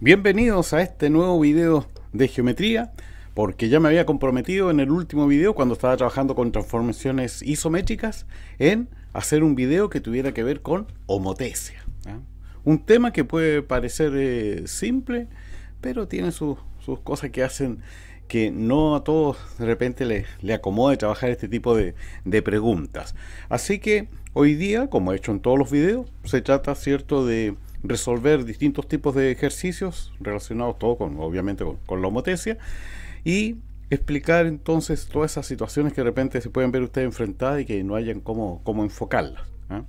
Bienvenidos a este nuevo video de geometría, porque ya me había comprometido en el último video cuando estaba trabajando con transformaciones isométricas en hacer un video que tuviera que ver con homotesia. Un tema que puede parecer eh, simple, pero tiene sus cosas que hacen que no a todos de repente le, acomode trabajar este tipo de, de, preguntas. Así que hoy día, como he hecho en todos los videos, se trata, ¿cierto?, de resolver distintos tipos de ejercicios relacionados todo con, obviamente, con, la homotesia y explicar entonces todas esas situaciones que de repente se pueden ver ustedes enfrentadas y que no hayan cómo, cómo enfocarlas. ¿ah?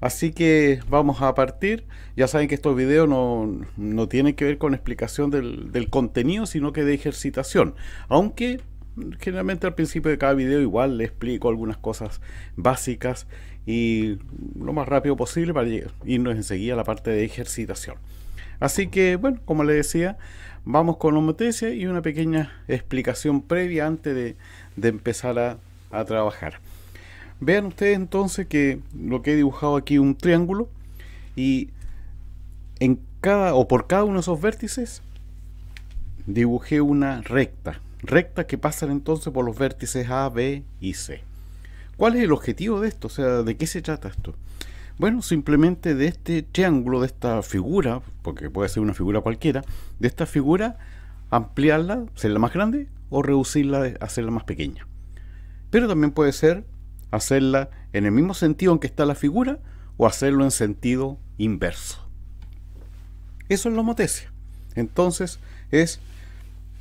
Así que vamos a partir. Ya saben que estos videos no, no tienen que ver con explicación del, del, contenido, sino que de ejercitación. Aunque generalmente al principio de cada video igual le explico algunas cosas básicas y lo más rápido posible para irnos enseguida a la parte de ejercitación. Así que, bueno, como le decía, vamos con la noticia y una pequeña explicación previa antes de, empezar a, trabajar. Vean ustedes entonces que lo que he dibujado aquí un triángulo y en cada o por cada uno de esos vértices dibujé una recta rectas que pasan entonces por los vértices A, B y C. ¿Cuál es el objetivo de esto? O sea, ¿de qué se trata esto? Bueno, simplemente de este triángulo, de esta figura, porque puede ser una figura cualquiera, de esta figura ampliarla, hacerla más grande o reducirla, hacerla más pequeña. Pero también puede ser hacerla en el mismo sentido en que está la figura o hacerlo en sentido inverso. Eso es la homotecia. Entonces es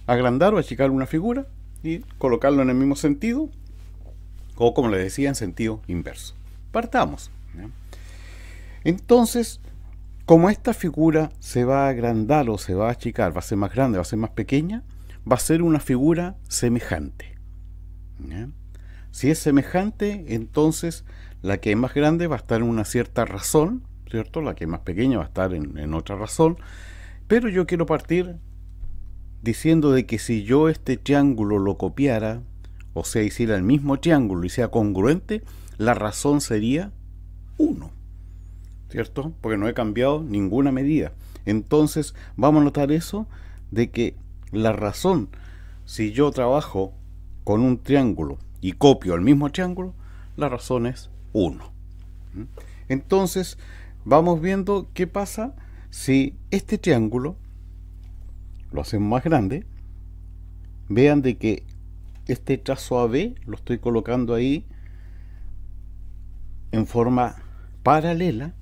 agrandar o achicar una figura y colocarlo en el mismo sentido o como le decía en sentido inverso. Partamos. Entonces, como esta figura se va a agrandar o se va a achicar, va a ser más grande, va a ser más pequeña, va a ser una figura semejante. Si es semejante, entonces la que es más grande va a estar en una cierta razón, ¿cierto? La que es más pequeña va a estar en, en otra razón. Pero yo quiero partir diciendo de que si yo este triángulo lo copiara, o sea, hiciera el mismo triángulo y sea congruente, la razón sería 1. ¿Cierto? Porque no he cambiado ninguna medida. Entonces, vamos a notar eso de que la razón, si yo trabajo con un triángulo y copio el mismo triángulo, la razón es 1. Entonces, vamos viendo qué pasa si este triángulo lo hacemos más grande, vean de que este trazo AB lo estoy colocando ahí en forma paralela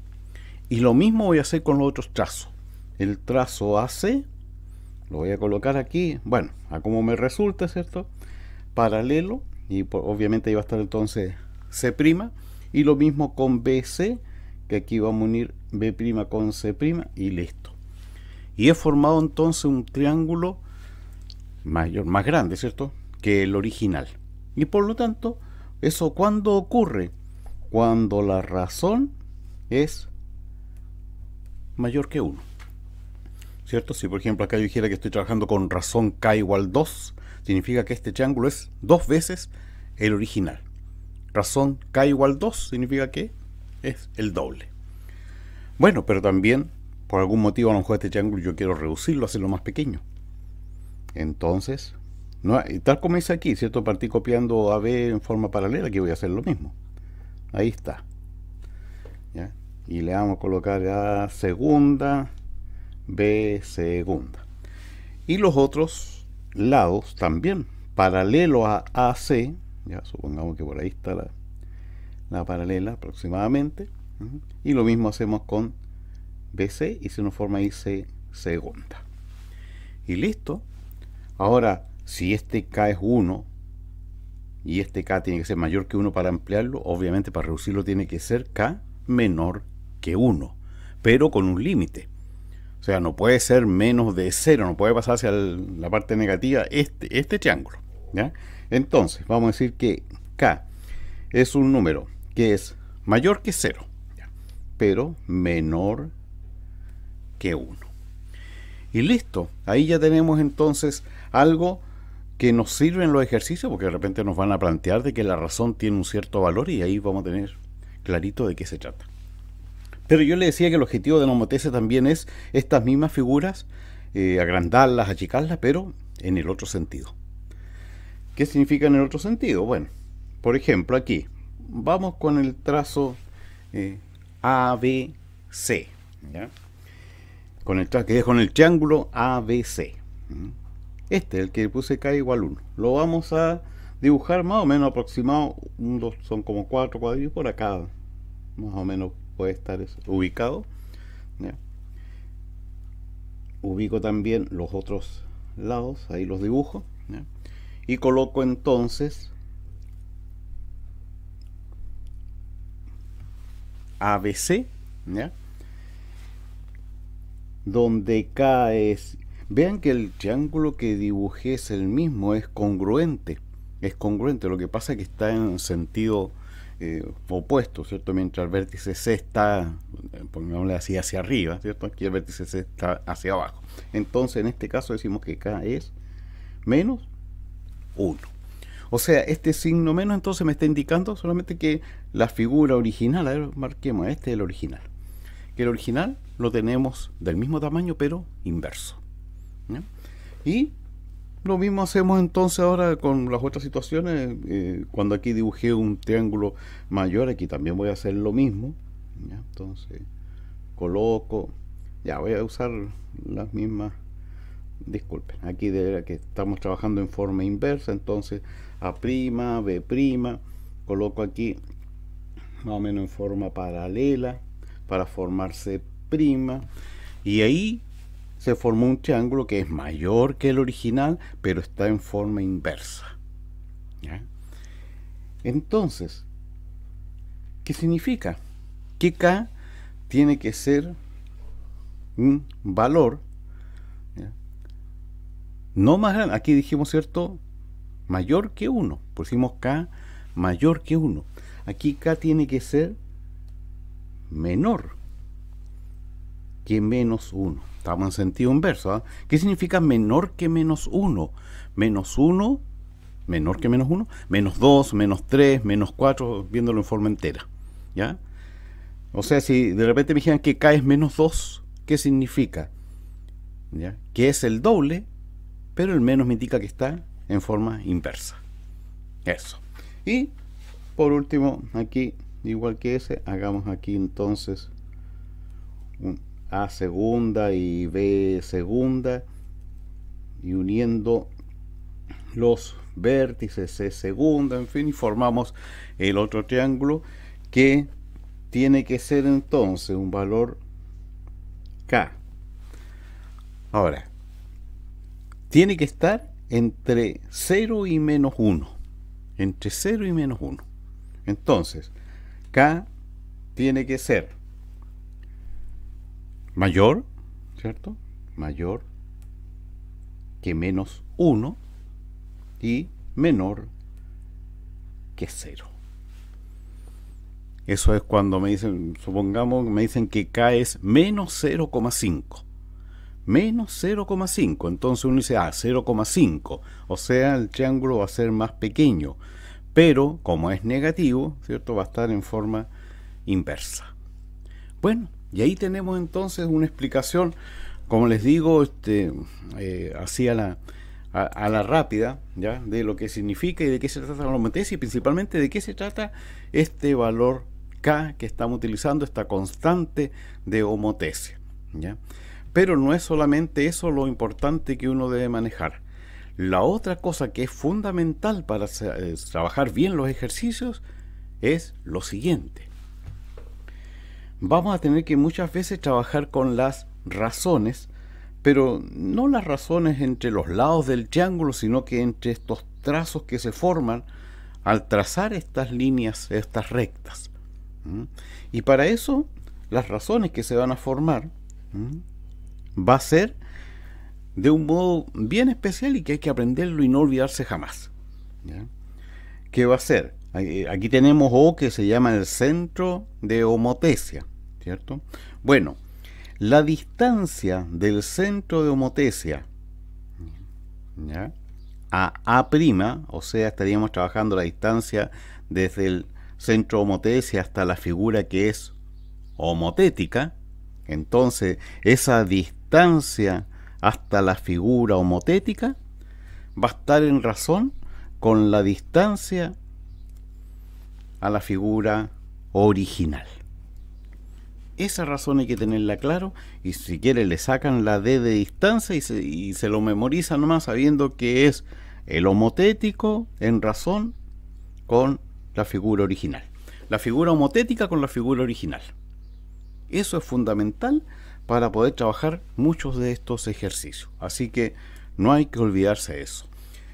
y lo mismo voy a hacer con los otros trazos. El trazo AC lo voy a colocar aquí, bueno, a como me resulta, ¿cierto? Paralelo y obviamente ahí va a estar entonces C' y lo mismo con BC que aquí vamos a unir B' con C' y listo. Y he formado entonces un triángulo mayor, más grande, ¿cierto? Que el original. Y por lo tanto, ¿eso cuándo ocurre? Cuando la razón es mayor que 1. ¿Cierto? Si por ejemplo acá yo dijera que estoy trabajando con razón k igual 2, significa que este triángulo es dos veces el original. Razón k igual 2 significa que es el doble. Bueno, pero también por algún motivo a lo mejor este triángulo yo quiero reducirlo, hacerlo más pequeño. Entonces, no, tal como hice aquí, ¿cierto? Partí copiando AB en forma paralela, aquí voy a hacer lo mismo. Ahí está. Y le vamos a colocar A segunda, B segunda. Y los otros lados también, paralelo a AC, ya supongamos que por ahí está la, la paralela aproximadamente. Y lo mismo hacemos con BC y se nos forma IC segunda. Y listo. Ahora, si este K es 1 y este K tiene que ser mayor que 1 para ampliarlo, obviamente para reducirlo tiene que ser K menor que 1, pero con un límite. O sea, no puede ser menos de 0, no puede pasar hacia la parte negativa este, este triángulo. ¿ya? Entonces, vamos a decir que K es un número que es mayor que 0, pero menor que uno. Y listo, ahí ya tenemos entonces algo que nos sirve en los ejercicios, porque de repente nos van a plantear de que la razón tiene un cierto valor y ahí vamos a tener clarito de qué se trata. Pero yo le decía que el objetivo de Nomotese también es estas mismas figuras, eh, agrandarlas, achicarlas, pero en el otro sentido. ¿Qué significa en el otro sentido? Bueno, por ejemplo, aquí vamos con el trazo eh, ABC. ¿ya? que es con el triángulo ABC. ¿Mm? Este, el que puse K igual 1. Lo vamos a dibujar más o menos aproximado. son como cuatro cuadrillos por acá. Más o menos puede estar ubicado. Ubico también los otros lados, ahí los dibujo. Y coloco entonces ABC donde K es, Vean que el triángulo que dibujé es el mismo, es congruente. Es congruente, lo que pasa es que está en sentido eh, opuesto, ¿cierto? Mientras el vértice C está, eh, pongámosle así, hacia arriba, ¿cierto? Aquí el vértice C está hacia abajo. Entonces, en este caso decimos que K es menos 1. O sea, este signo menos entonces me está indicando solamente que la figura original, a ver, marquemos, este es el original. Que el original lo tenemos del mismo tamaño pero inverso. Y lo mismo hacemos entonces ahora con las otras situaciones. Eh, cuando aquí dibujé un triángulo mayor, aquí también voy a hacer lo mismo. Entonces coloco, ya voy a usar las mismas disculpen, aquí de que estamos trabajando en forma inversa, entonces A', B', coloco aquí más o menos en forma paralela para formarse prima, y ahí se formó un triángulo que es mayor que el original, pero está en forma inversa. Entonces, ¿qué significa? Que K tiene que ser un valor no más grande. Aquí dijimos, ¿cierto? Mayor que 1. Pusimos K mayor que 1. Aquí K tiene que ser menor que menos 1. Estamos en sentido inverso. ¿ah? ¿Qué significa menor que menos 1? Menos 1, menor que menos 1, menos 2, menos 3, menos 4, viéndolo en forma entera. ¿Ya? O sea, si de repente me dijeran que k es menos 2, ¿qué significa? ¿Ya? Que es el doble, pero el menos me indica que está en forma inversa. Eso. Y por último, aquí, igual que ese, hagamos aquí entonces un a segunda y B segunda y uniendo los vértices C segunda, en fin, y formamos el otro triángulo que tiene que ser entonces un valor K. Ahora, tiene que estar entre 0 y menos 1. Entre 0 y menos 1. Entonces, K tiene que ser mayor, ¿cierto? Mayor que menos 1 y menor que 0. Eso es cuando me dicen, supongamos, me dicen que k es menos 0,5. Menos 0,5. Entonces uno dice, ah, 0,5. O sea, el triángulo va a ser más pequeño. Pero como es negativo, ¿cierto? Va a estar en forma inversa. Bueno, y ahí tenemos entonces una explicación, como les digo, este, eh, así a la, rápida, ¿ya? de lo que significa y de qué se trata la homotesis y principalmente de qué se trata este valor K que estamos utilizando, esta constante de homotesia. Pero no es solamente eso lo importante que uno debe manejar. La otra cosa que es fundamental para eh, trabajar bien los ejercicios es lo siguiente vamos a tener que muchas veces trabajar con las razones, pero no las razones entre los lados del triángulo, sino que entre estos trazos que se forman al trazar estas líneas, estas rectas. Y para eso, las razones que se van a formar va a ser de un modo bien especial y que hay que aprenderlo y no olvidarse jamás. ¿qué va a ser eh, aquí tenemos O que se llama el centro de homotesia, ¿cierto? Bueno, la distancia del centro de homotesia a A', o sea, estaríamos trabajando la distancia desde el centro de homotesia hasta la figura que es homotética. Entonces, esa distancia hasta la figura homotética va a estar en razón con la distancia a la figura original. Esa razón hay que tenerla claro y si quiere le sacan la D de distancia y se, y se lo memorizan nomás sabiendo que es el homotético en razón con la figura original. La figura homotética con la figura original. Eso es fundamental para poder trabajar muchos de estos ejercicios. Así que no hay que olvidarse de eso.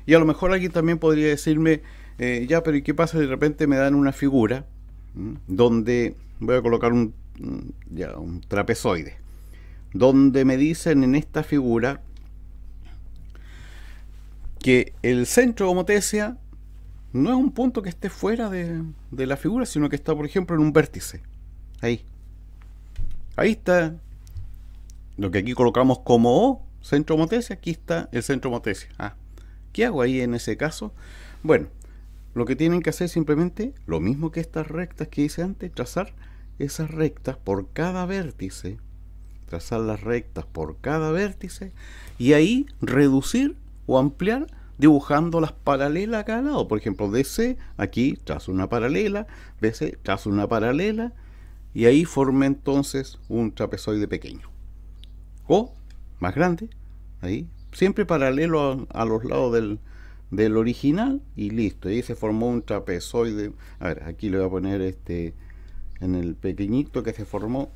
Y a lo mejor alguien también podría decirme, eh, ya, pero ¿y qué pasa de repente me dan una figura donde voy a colocar un, trapezoide? Donde me dicen en esta figura que el centro de homotesia no es un punto que esté fuera de, la figura, sino que está, por ejemplo, en un vértice. Ahí. Ahí está lo que aquí colocamos como O, centro homotesia, aquí está el centro homotesia. Ah, ¿Qué hago ahí en ese caso? Bueno, lo que tienen que hacer simplemente lo mismo que estas rectas que hice antes, trazar esas rectas por cada vértice, trazar las rectas por cada vértice y ahí reducir o ampliar dibujando las paralelas a cada lado. Por ejemplo, DC, aquí trazo una paralela, BC, trazo una paralela, y ahí forma entonces un trapezoide pequeño. O más grande, ahí, siempre paralelo a los lados del, del original y listo. Y ahí se formó un trapezoide. A ver, aquí le voy a poner este en el pequeñito que se formó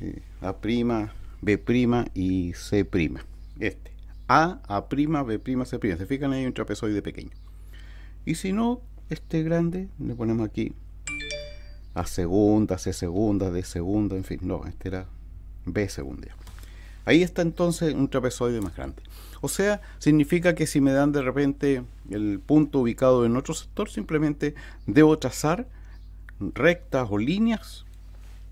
eh, A', B' y C'. Este. A, A', B', C'. Se fijan, ahí un trapezoide pequeño. Y si no, este grande, le ponemos aquí A segunda, C segunda, D segunda, en fin. No, este era B segunda. Ahí está entonces un trapezoide más grande. O sea, significa que si me dan de repente el punto ubicado en otro sector, simplemente debo trazar rectas o líneas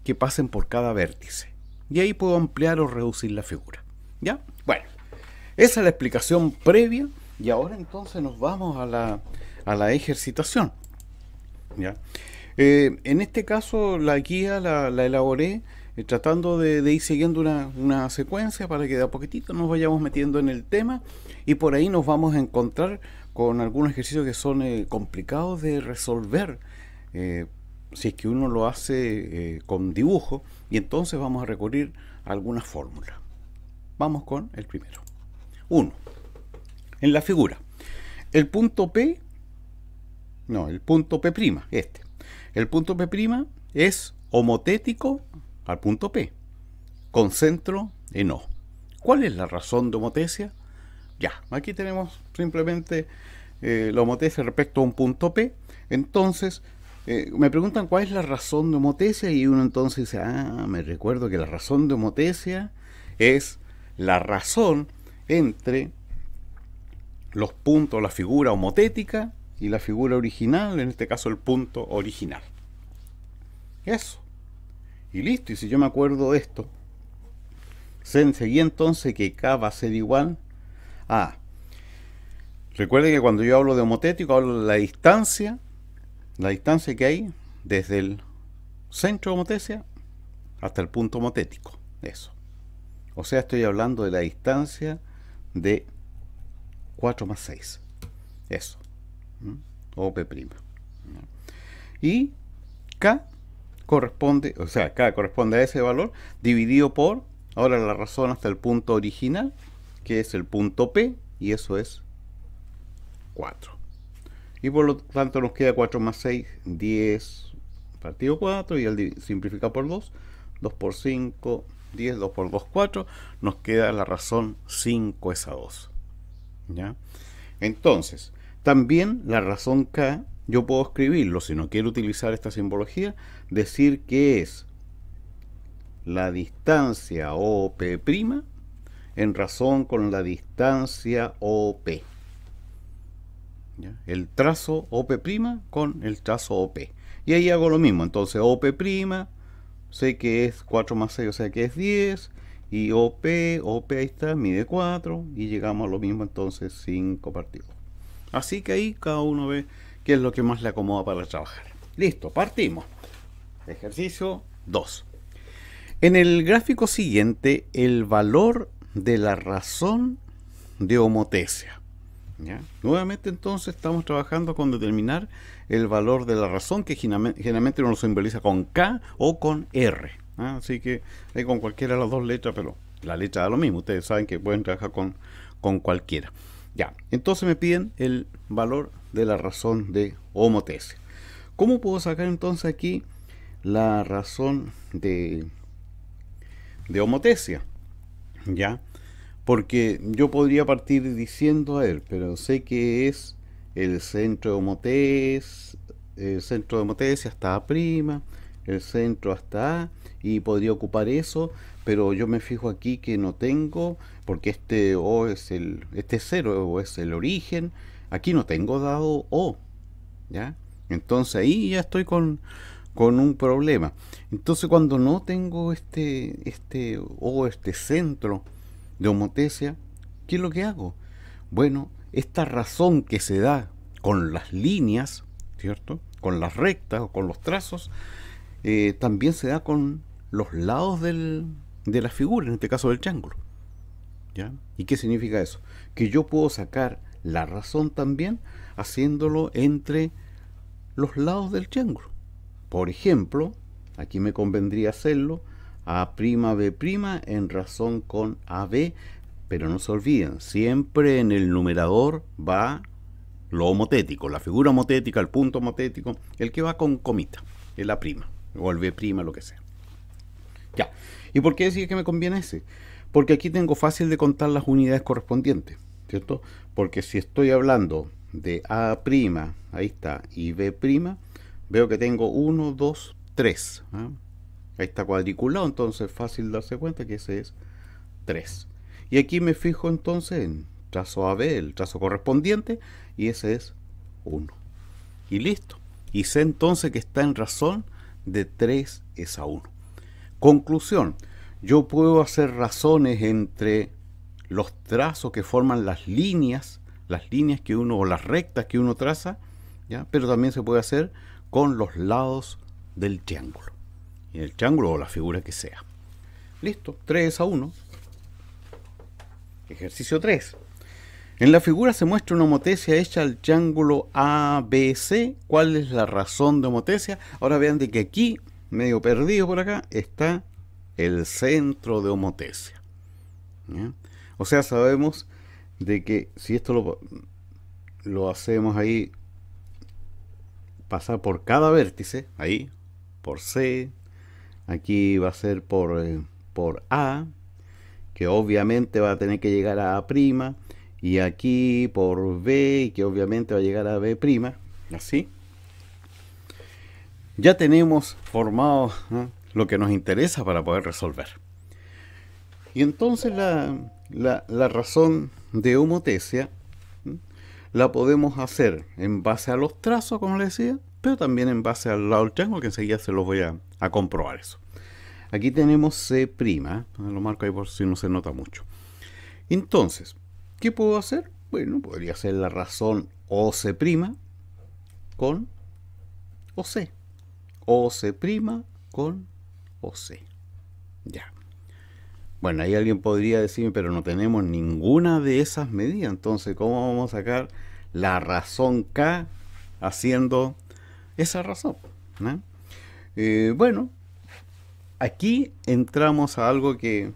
que pasen por cada vértice. Y ahí puedo ampliar o reducir la figura. ¿Ya? Bueno, esa es la explicación previa. Y ahora entonces nos vamos a la, ejercitación. Eh, en este caso la guía la, la elaboré eh, tratando de, ir siguiendo una, secuencia para que de a poquitito nos vayamos metiendo en el tema y por ahí nos vamos a encontrar con algunos ejercicios que son eh, complicados de resolver. Eh, si es que uno lo hace con dibujo y entonces vamos a recurrir a algunas fórmulas. Vamos con el primero. 1. En la figura, el punto P, no, el punto P', este. El punto P' es homotético al punto P. Concentro en O. ¿Cuál es la razón de homotesia? Ya, aquí tenemos simplemente eh, la homotesia respecto a un punto P. Entonces, eh, me preguntan cuál es la razón de homotesia y uno entonces dice, ah, me recuerdo que la razón de homotesia es la razón entre los puntos, la figura homotética y la figura original, en este caso el punto original. Eso. Y listo, y si yo me acuerdo de esto, seguí entonces que K va a ser igual a... Recuerde que cuando yo hablo de homotético, hablo de la distancia, la distancia que hay desde el centro de homotesia hasta el punto homotético. Eso. O sea, estoy hablando de la distancia de 4 más 6. Eso. O P'. Y K corresponde, o sea, K corresponde a ese valor dividido por, ahora la razón hasta el punto original, que es el punto P, y eso es 4. Y por lo tanto nos queda 4 más 6, 10 partido 4, y al simplificar por 2, 2 por 5, 10, 2 por 2, 4, nos queda la razón 5 esa a 2. ¿ya? Entonces, también la razón K yo puedo escribirlo, si no quiero utilizar esta simbología, decir que es la distancia OP' en razón con la distancia OP. ¿Ya? El trazo OP' con el trazo OP. Y ahí hago lo mismo, entonces OP', sé que es 4 más 6, o sea que es 10, y OP, OP ahí está, mide 4, y llegamos a lo mismo entonces 5 partidos. Así que ahí cada uno ve que es lo que más le acomoda para trabajar. Listo, partimos. Ejercicio 2. En el gráfico siguiente, el valor de la razón de homotesia. ¿Ya? Nuevamente entonces estamos trabajando con determinar el valor de la razón que generalmente uno lo simboliza con K o con R. ¿ah? Así que con cualquiera de las dos letras, pero la letra da lo mismo. Ustedes saben que pueden trabajar con cualquiera. Ya, entonces me piden el valor de la razón de Homotesia. ¿Cómo puedo sacar entonces aquí la razón de, de homotesia? Ya, porque yo podría partir diciendo a él, pero sé que es el centro de el centro de homotesia hasta A prima, el centro hasta y podría ocupar eso, pero yo me fijo aquí que no tengo porque este O es el, este cero o es el origen, aquí no tengo dado O, ¿ya? Entonces ahí ya estoy con, un problema. Entonces cuando no tengo este, este O, este centro de homotesia, ¿qué es lo que hago? Bueno, esta razón que se da con las líneas, ¿cierto? Con las rectas o con los trazos, eh, también se da con los lados de la figura, en este caso del triángulo. ¿Y qué significa eso? Que yo puedo sacar la razón también haciéndolo entre los lados del triángulo. Por ejemplo, aquí me convendría hacerlo a prima b prima en razón con AB, pero no se olviden, siempre en el numerador va lo homotético, la figura homotética, el punto homotético, el que va con comita, el A prima, o el B prima, lo que sea. Ya. ¿Y por qué decir que me conviene ese? porque aquí tengo fácil de contar las unidades correspondientes, ¿cierto? Porque si estoy hablando de A', ahí está, y B', veo que tengo 1, 2, 3. Ahí está cuadriculado, entonces fácil darse cuenta que ese es 3. Y aquí me fijo entonces en trazo AB, el trazo correspondiente, y ese es 1. Y listo. Y sé entonces que está en razón de 3 es a 1. Conclusión yo puedo hacer razones entre los trazos que forman las líneas, las líneas que uno o las rectas que uno traza, ¿ya? pero también se puede hacer con los lados del triángulo. en el triángulo o la figura que sea. Listo, 3 a 1. Ejercicio 3. En la figura se muestra una homotesia hecha al triángulo ABC. ¿Cuál es la razón de homotesia? Ahora vean de que aquí, medio perdido por acá, está el centro de Homotesia. O sea, sabemos de que si esto lo, hacemos ahí, pasar por cada vértice, ahí, por C, aquí va a ser por, eh, por A, que obviamente va a tener que llegar a A', y aquí por B, que obviamente va a llegar a B', así. Ya tenemos formado lo que nos interesa para poder resolver. Y entonces la, razón de homotesia la podemos hacer en base a los trazos, como les decía, pero también en base al lado del que enseguida se los voy a, comprobar eso. Aquí tenemos C', prima lo marco ahí por si no se nota mucho. Entonces, ¿qué puedo hacer? Bueno, podría ser la razón OC' con OC. OC' con ya. Bueno, ahí alguien podría decirme, pero no tenemos ninguna de esas medidas. Entonces, ¿cómo vamos a sacar la razón K haciendo esa razón? Eh, bueno, aquí entramos a algo que,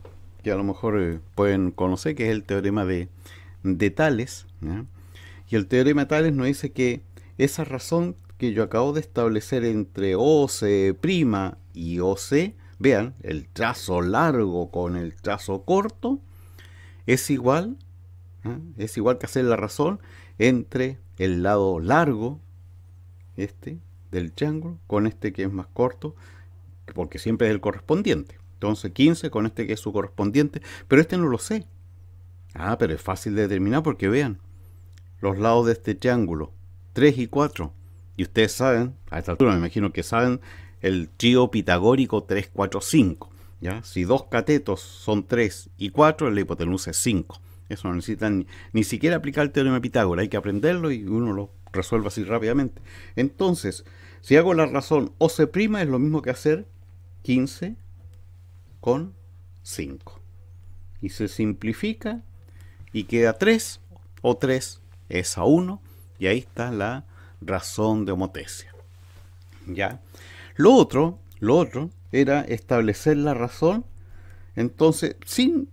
a lo mejor eh, pueden conocer, que es el teorema de, de Tales. Y el teorema de Tales nos dice que esa razón que yo acabo de establecer entre O, C', y OC, vean, el trazo largo con el trazo corto, es igual, es igual que hacer la razón entre el lado largo, este, del triángulo, con este que es más corto, porque siempre es el correspondiente. Entonces 15 con este que es su correspondiente, pero este no lo sé. Ah, pero es fácil de determinar porque vean, los lados de este triángulo, 3 y 4, y ustedes saben, a esta altura me imagino que saben el trío pitagórico 3, 4, ¿ya? Si dos catetos son 3 y 4, la hipotenusa es 5. Eso no necesitan ni, siquiera aplicar el teorema de Pitágoras, hay que aprenderlo y uno lo resuelve así rápidamente. Entonces, si hago la razón o se prima es lo mismo que hacer 15 con 5. Y se simplifica y queda 3 o 3 es a 1 y ahí está la razón de homotesia. ¿Ya? Lo otro, lo otro era establecer la razón, entonces, sin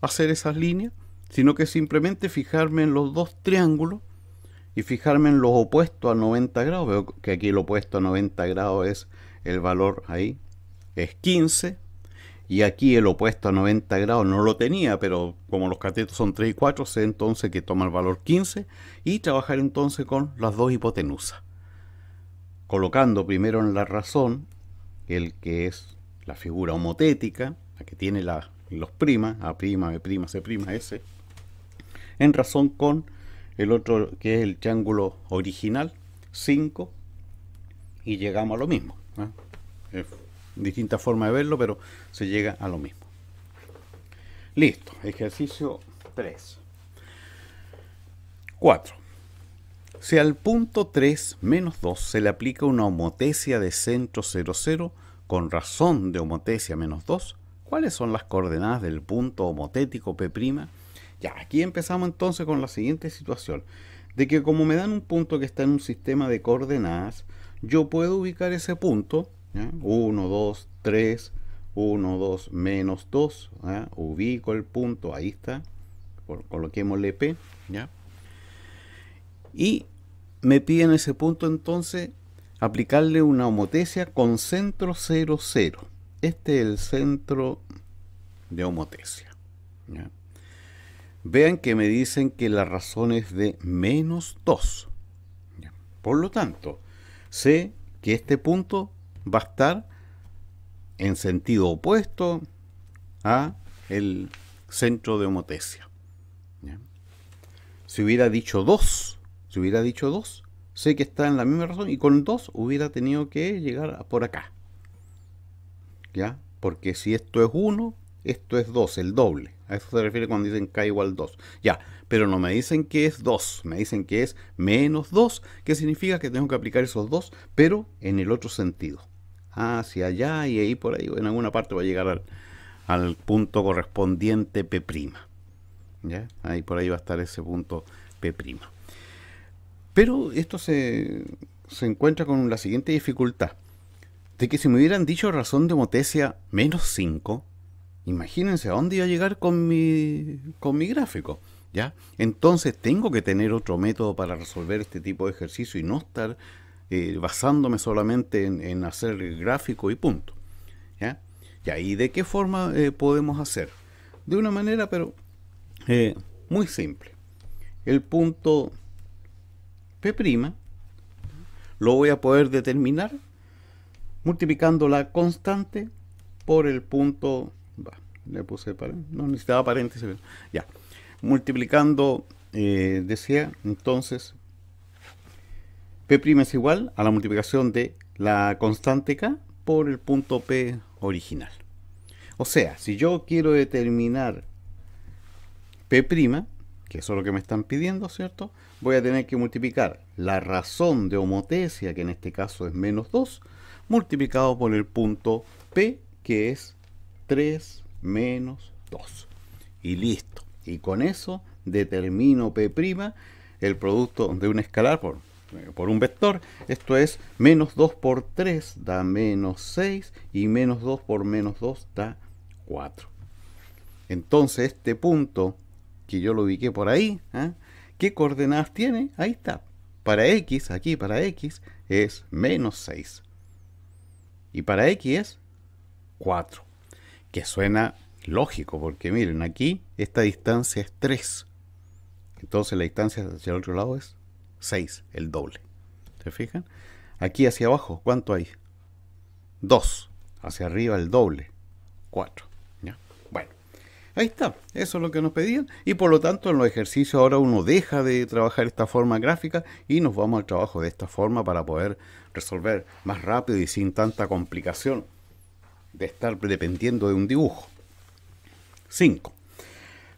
hacer esas líneas, sino que simplemente fijarme en los dos triángulos y fijarme en los opuestos a 90 grados. Veo que aquí el opuesto a 90 grados es el valor ahí, es 15. Y aquí el opuesto a 90 grados no lo tenía, pero como los catetos son 3 y 4, sé entonces que toma el valor 15 y trabajar entonces con las dos hipotenusas colocando primero en la razón el que es la figura homotética, la que tiene los primas, A', B', C', S, en razón con el otro que es el triángulo original, 5, y llegamos a lo mismo. Es distinta forma de verlo, pero se llega a lo mismo. Listo, ejercicio 3. 4. Si al punto 3 menos 2 se le aplica una homotesia de centro 0, 0 con razón de homotesia menos 2, ¿cuáles son las coordenadas del punto homotético P'? Ya, aquí empezamos entonces con la siguiente situación, de que como me dan un punto que está en un sistema de coordenadas, yo puedo ubicar ese punto, 1, 2, 3, 1, 2, menos 2, ubico el punto, ahí está, coloquémosle P, ¿ya? Y me piden ese punto entonces aplicarle una homotesia con centro 0, Este es el centro de homotesia. Vean que me dicen que la razón es de menos 2. Por lo tanto, sé que este punto va a estar en sentido opuesto a el centro de homotesia. Si hubiera dicho 2, si hubiera dicho 2, sé que está en la misma razón y con 2 hubiera tenido que llegar por acá. ¿Ya? Porque si esto es 1, esto es 2, el doble. A eso se refiere cuando dicen k igual 2. Ya, pero no me dicen que es 2, me dicen que es menos 2, que significa que tengo que aplicar esos dos, pero en el otro sentido. Hacia allá y ahí por ahí, en alguna parte va a llegar al, al punto correspondiente P'. ¿Ya? Ahí por ahí va a estar ese punto P'. Pero esto se, encuentra con la siguiente dificultad. De que si me hubieran dicho razón de motesia menos 5, imagínense a dónde iba a llegar con mi, con mi gráfico. ¿ya? Entonces tengo que tener otro método para resolver este tipo de ejercicio y no estar eh, basándome solamente en, hacer el gráfico y punto. ¿Y ahí de qué forma eh, podemos hacer? De una manera, pero eh, muy simple. El punto P', lo voy a poder determinar multiplicando la constante por el punto... le puse paréntesis, no necesitaba paréntesis, ya. Multiplicando, eh, decía, entonces, P' es igual a la multiplicación de la constante K por el punto P original. O sea, si yo quiero determinar P', que eso es lo que me están pidiendo, ¿cierto? voy a tener que multiplicar la razón de homotesia, que en este caso es menos 2, multiplicado por el punto P, que es 3 menos 2. Y listo. Y con eso determino P', el producto de un escalar por, eh, por un vector. Esto es menos 2 por 3 da menos 6 y menos 2 por menos 2 da 4. Entonces este punto que yo lo ubiqué por ahí, ¿eh? ¿Qué coordenadas tiene? Ahí está. Para x, aquí para x, es menos 6. Y para x es 4. Que suena lógico, porque miren, aquí esta distancia es 3. Entonces la distancia hacia el otro lado es 6, el doble. ¿Se fijan? Aquí hacia abajo, ¿cuánto hay? 2. Hacia arriba el doble, 4. Ahí está, eso es lo que nos pedían y por lo tanto en los ejercicios ahora uno deja de trabajar esta forma gráfica y nos vamos al trabajo de esta forma para poder resolver más rápido y sin tanta complicación de estar dependiendo de un dibujo. 5.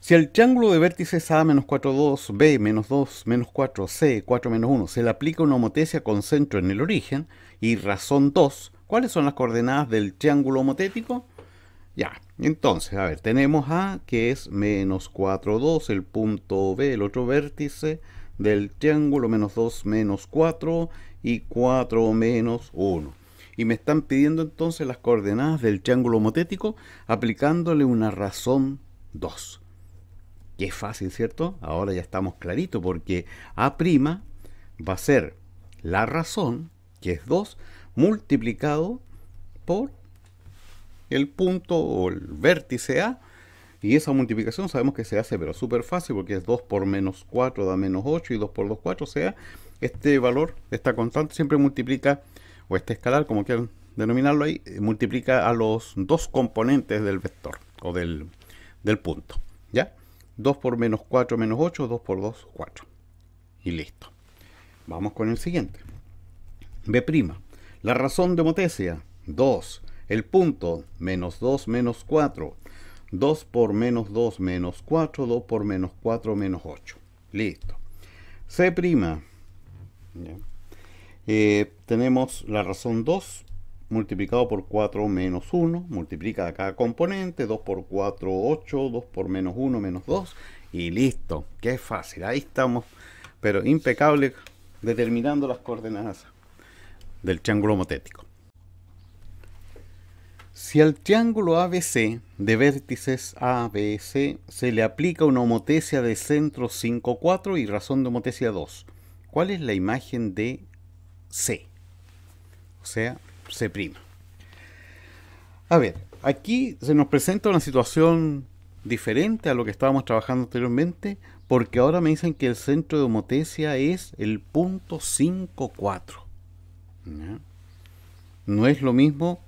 Si el triángulo de vértices A menos 4, 2, B 2, menos 4, C, 4 menos 1 se le aplica una homotesia con centro en el origen y razón 2, ¿cuáles son las coordenadas del triángulo homotético? Ya, entonces, a ver, tenemos A que es menos 4, 2, el punto B, el otro vértice del triángulo, menos 2, menos 4 y 4 menos 1. Y me están pidiendo entonces las coordenadas del triángulo homotético aplicándole una razón 2. Qué fácil, ¿cierto? Ahora ya estamos clarito porque A' va a ser la razón, que es 2, multiplicado por el punto o el vértice A. Y esa multiplicación sabemos que se hace pero súper fácil porque es 2 por menos 4 da menos 8 y 2 por 2 4. O sea, este valor, esta constante siempre multiplica, o este escalar como quieran denominarlo ahí, eh, multiplica a los dos componentes del vector o del, del punto. ¿Ya? 2 por menos 4 menos 8, 2 por 2, 4. Y listo. Vamos con el siguiente. B'. La razón de Motesia. 2 el punto, menos 2 menos 4. 2 por menos 2 menos 4, 2 por menos 4 menos 8. Listo. C prima. Eh, tenemos la razón 2 multiplicado por 4 menos 1. Multiplica cada componente. 2 por 4, 8. 2 por menos 1, menos 2. Y listo. Qué fácil. Ahí estamos. Pero impecable determinando las coordenadas del triángulo motético. Si al triángulo ABC de vértices ABC se le aplica una homotesia de centro 5,4 y razón de homotesia 2, ¿cuál es la imagen de C? O sea, C'. A ver, aquí se nos presenta una situación diferente a lo que estábamos trabajando anteriormente, porque ahora me dicen que el centro de homotesia es el punto 5,4. ¿no? no es lo mismo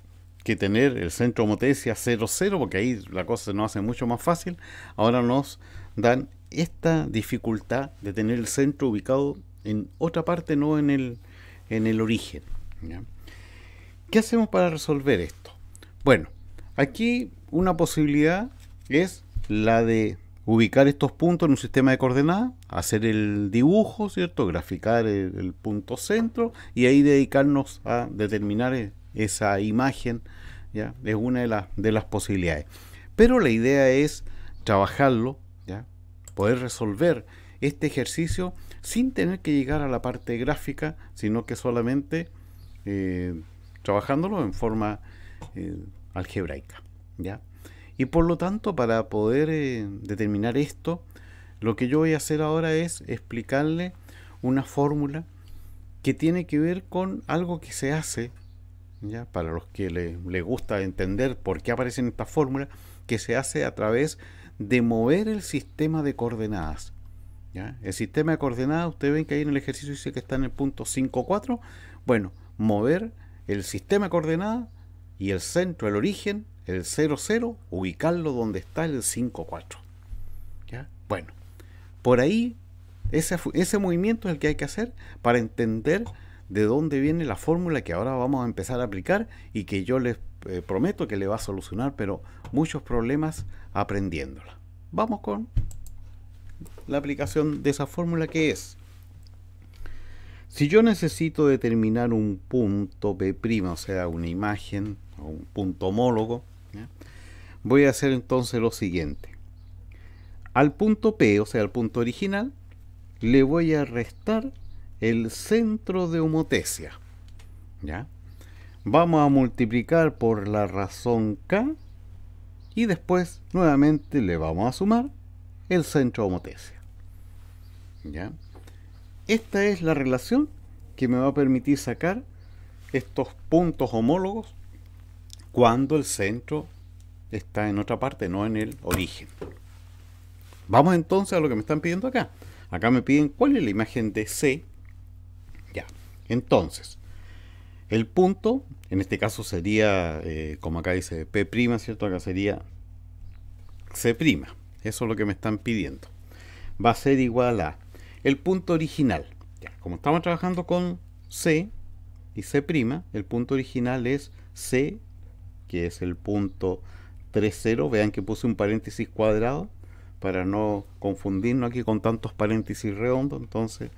que tener el centro Motesia 00, porque ahí la cosa se nos hace mucho más fácil, ahora nos dan esta dificultad de tener el centro ubicado en otra parte, no en el, en el origen. ¿Qué hacemos para resolver esto? Bueno, aquí una posibilidad es la de ubicar estos puntos en un sistema de coordenadas, hacer el dibujo, ¿cierto? Graficar el, el punto centro y ahí dedicarnos a determinar eh, esa imagen, ¿ya? es una de, de las posibilidades. Pero la idea es trabajarlo, ¿ya? poder resolver este ejercicio sin tener que llegar a la parte gráfica, sino que solamente eh, trabajándolo en forma eh, algebraica. ¿ya? Y por lo tanto, para poder eh, determinar esto, lo que yo voy a hacer ahora es explicarle una fórmula que tiene que ver con algo que se hace ¿ya? para los que le, gusta entender por qué aparecen estas fórmulas, que se hace a través de mover el sistema de coordenadas. ¿ya? El sistema de coordenadas, ustedes ven que ahí en el ejercicio dice que está en el punto 5.4. Bueno, mover el sistema de coordenadas y el centro, el origen, el 0,0, ubicarlo donde está el 5,4. Bueno, por ahí ese, ese, movimiento es el que hay que hacer para entender de dónde viene la fórmula que ahora vamos a empezar a aplicar y que yo les eh, prometo que le va a solucionar, pero muchos problemas aprendiéndola. Vamos con la aplicación de esa fórmula que es. Si yo necesito determinar un punto P', o sea, una imagen o un punto homólogo, voy a hacer entonces lo siguiente. Al punto P, o sea, al punto original, le voy a restar el centro de homotesia. ¿Ya? Vamos a multiplicar por la razón K y después nuevamente le vamos a sumar el centro de homotesia. ¿Ya? Esta es la relación que me va a permitir sacar estos puntos homólogos cuando el centro está en otra parte, no en el origen. Vamos entonces a lo que me están pidiendo acá. Acá me piden cuál es la imagen de C entonces, el punto, en este caso sería, eh, como acá dice P', ¿cierto? Acá sería C'. Eso es lo que me están pidiendo. Va a ser igual a el punto original. como estamos trabajando con C y C', el punto original es C, que es el punto 3,0. Vean que puse un paréntesis cuadrado para no confundirnos aquí con tantos paréntesis redondos. Entonces,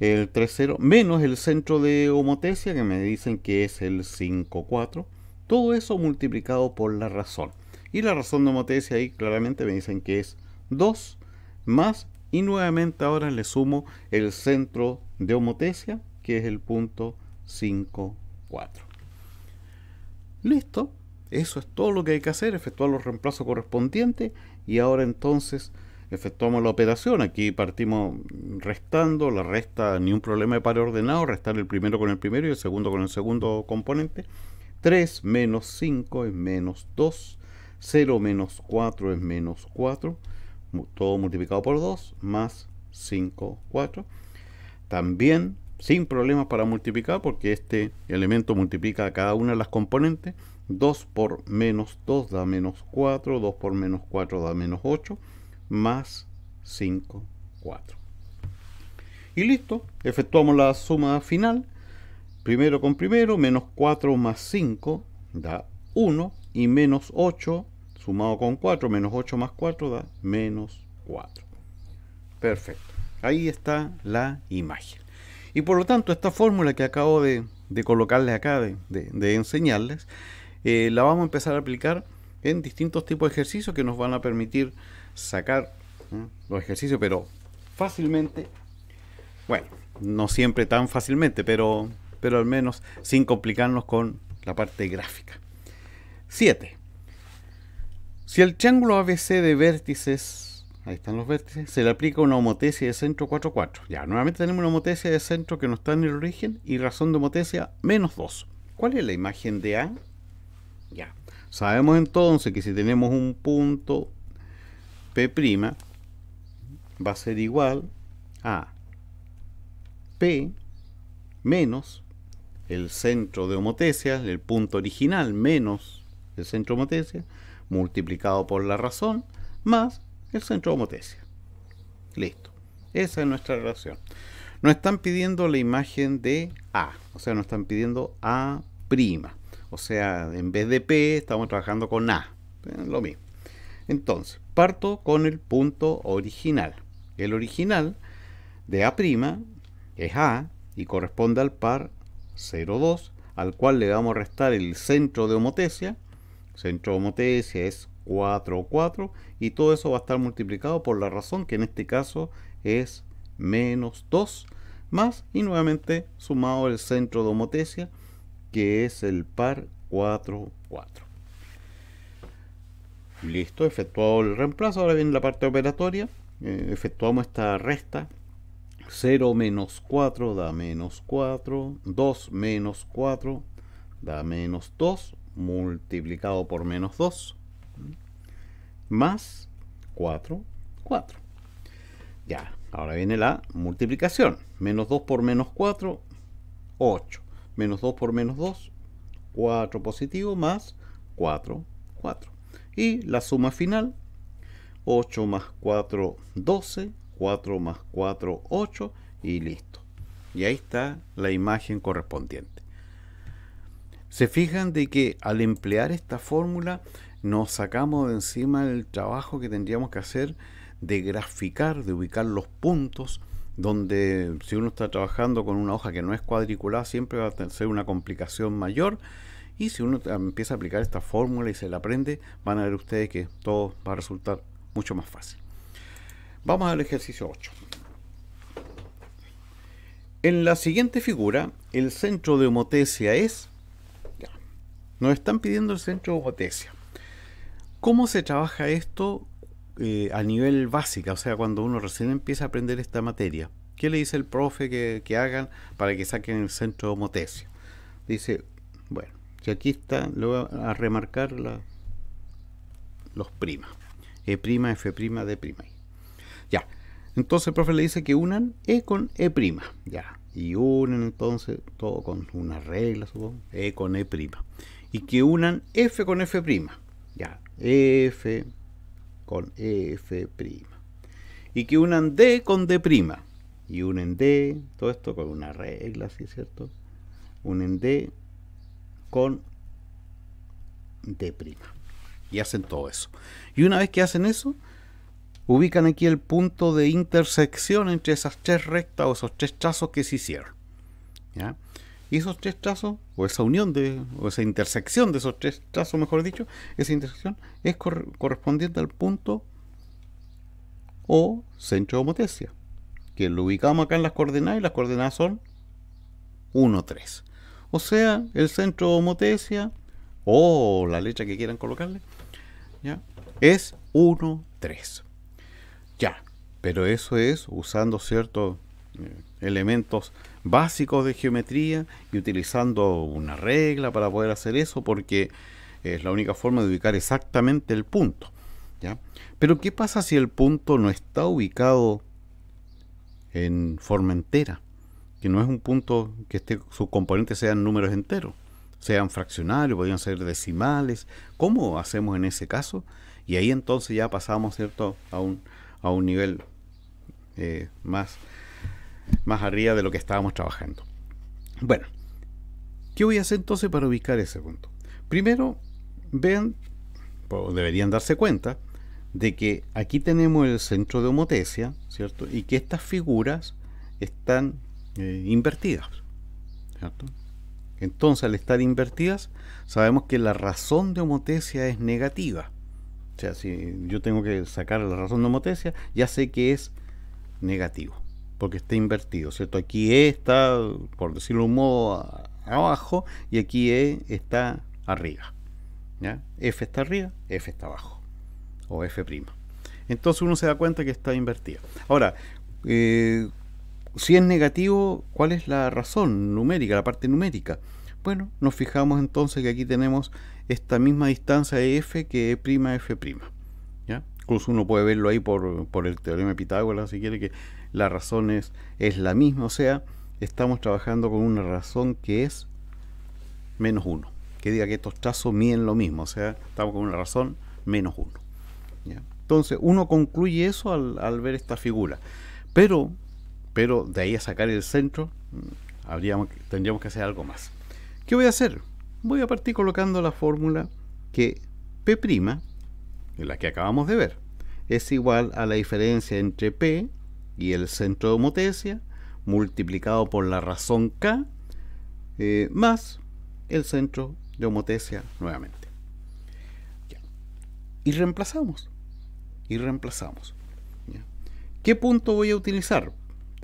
el 3 menos el centro de homotesia, que me dicen que es el 5-4. Todo eso multiplicado por la razón. Y la razón de homotesia ahí claramente me dicen que es 2 más. Y nuevamente ahora le sumo el centro de homotesia, que es el punto 5, Listo. Eso es todo lo que hay que hacer, efectuar los reemplazos correspondientes y ahora entonces efectuamos la operación. Aquí partimos restando, la resta, ni un problema de par ordenado, restar el primero con el primero y el segundo con el segundo componente. 3 menos 5 es menos 2, 0 menos 4 es menos 4, todo multiplicado por 2, más 5, 4. También sin problemas para multiplicar porque este elemento multiplica a cada una de las componentes. 2 por menos 2 da menos 4, 2 por menos 4 da menos 8 más 5, 4. Y listo, efectuamos la suma final. Primero con primero, menos 4 más 5 da 1 y menos 8 sumado con 4, menos 8 más 4 da menos 4. Perfecto. Ahí está la imagen. Y por lo tanto, esta fórmula que acabo de, de colocarles acá, de, enseñarles, eh, la vamos a empezar a aplicar en distintos tipos de ejercicios que nos van a permitir sacar los ejercicios, pero fácilmente. Bueno, no siempre tan fácilmente, pero, pero al menos sin complicarnos con la parte gráfica. 7. Si el triángulo ABC de vértices, ahí están los vértices, se le aplica una homotesia de centro 4, 4. Ya, nuevamente tenemos una homotesia de centro que no está en el origen y razón de homotesia menos 2. ¿Cuál es la imagen de A? Ya. Sabemos entonces que si tenemos un punto P' va a ser igual a P menos el centro de homotesia, el punto original menos el centro de homotesia, multiplicado por la razón, más el centro de homotesia. Listo. Esa es nuestra relación. Nos están pidiendo la imagen de A, o sea, nos están pidiendo A'. O sea, en vez de P estamos trabajando con A. Eh, lo mismo. Entonces, Parto con el punto original. El original de A' es A y corresponde al par 0,2, al cual le vamos a restar el centro de homotesia. Centro de homotesia es 4, 4 y todo eso va a estar multiplicado por la razón que en este caso es menos 2 más y nuevamente sumado el centro de homotesia que es el par 4, 4. Listo, efectuado el reemplazo. Ahora viene la parte operatoria. Eh, efectuamos esta resta. 0 menos 4 da menos 4. 2 menos 4 da menos 2. Multiplicado por menos 2. Más 4, 4. Ya, ahora viene la multiplicación. Menos 2 por menos 4, 8. Menos 2 por menos 2, 4 positivo más 4, 4. Y la suma final, 8 más 4, 12, 4 más 4, 8 y listo. Y ahí está la imagen correspondiente. Se fijan de que al emplear esta fórmula nos sacamos de encima el trabajo que tendríamos que hacer de graficar, de ubicar los puntos, donde si uno está trabajando con una hoja que no es cuadriculada siempre va a ser una complicación mayor y si uno ah, empieza a aplicar esta fórmula y se la aprende, van a ver ustedes que todo va a resultar mucho más fácil. Vamos al ejercicio 8. En la siguiente figura, el centro de homotesia es... nos están pidiendo el centro de homotesia. ¿Cómo se trabaja esto eh, a nivel básico? O sea, cuando uno recién empieza a aprender esta materia. ¿Qué le dice el profe que, que hagan para que saquen el centro de homotesia? Dice, bueno, y aquí está, lo voy a remarcar los primas. E', F', D'. Ya. Entonces el profe le dice que unan E con E'. Ya. Y unen entonces todo con una regla, supongo. E con E'. Y que unan F con F'. Ya. F con F'. Y que unan D con D'. Y unen D, todo esto con una regla, ¿sí es cierto? Unen D con D'. Y hacen todo eso. Y una vez que hacen eso, ubican aquí el punto de intersección entre esas tres rectas o esos tres trazos que se hicieron. Y esos tres trazos, o esa unión de, o esa intersección de esos tres trazos, mejor dicho, esa intersección es correspondiente al punto o centro de homotesia, que lo ubicamos acá en las coordenadas y las coordenadas son 1, 3 o sea, el centro homotesia, o la letra que quieran colocarle, es 1, 3. Ya, pero eso es usando ciertos eh, elementos básicos de geometría y utilizando una regla para poder hacer eso porque es la única forma de ubicar exactamente el punto. Pero ¿qué pasa si el punto no está ubicado en forma entera? que no es un punto que esté sus componentes sean números enteros, sean fraccionarios, podrían ser decimales. ¿Cómo hacemos en ese caso? Y ahí entonces ya pasamos ¿cierto? A, un, a un nivel eh, más, más arriba de lo que estábamos trabajando. Bueno, ¿qué voy a hacer entonces para ubicar ese punto? Primero, vean, deberían darse cuenta, de que aquí tenemos el centro de homotecia ¿cierto? Y que estas figuras están eh, invertidas. ¿cierto? Entonces, al estar invertidas, sabemos que la razón de homotesia es negativa. O sea, si yo tengo que sacar la razón de homotesia, ya sé que es negativo, porque está invertido, ¿cierto? Aquí está, por decirlo de un modo, abajo y aquí e está arriba. ¿ya? F está arriba, F está abajo, o F'. Entonces uno se da cuenta que está invertida. Ahora, eh, si es negativo, ¿cuál es la razón numérica, la parte numérica? Bueno, nos fijamos entonces que aquí tenemos esta misma distancia de f que e' f ¿ya? Incluso uno puede verlo ahí por, el teorema de Pitágoras, si quiere que la razón es, la misma, o sea, estamos trabajando con una razón que es menos 1. Que diga que estos trazos miden lo mismo, o sea, estamos con una razón menos 1. Entonces, uno concluye eso al, al ver esta figura. Pero pero de ahí a sacar el centro, mm, tendríamos que hacer algo más. ¿Qué voy a hacer? Voy a partir colocando la fórmula que P', en la que acabamos de ver, es igual a la diferencia entre P y el centro de homotesia multiplicado por la razón K eh, más el centro de homotesia nuevamente. Y reemplazamos. Y reemplazamos. ¿Qué punto voy a utilizar?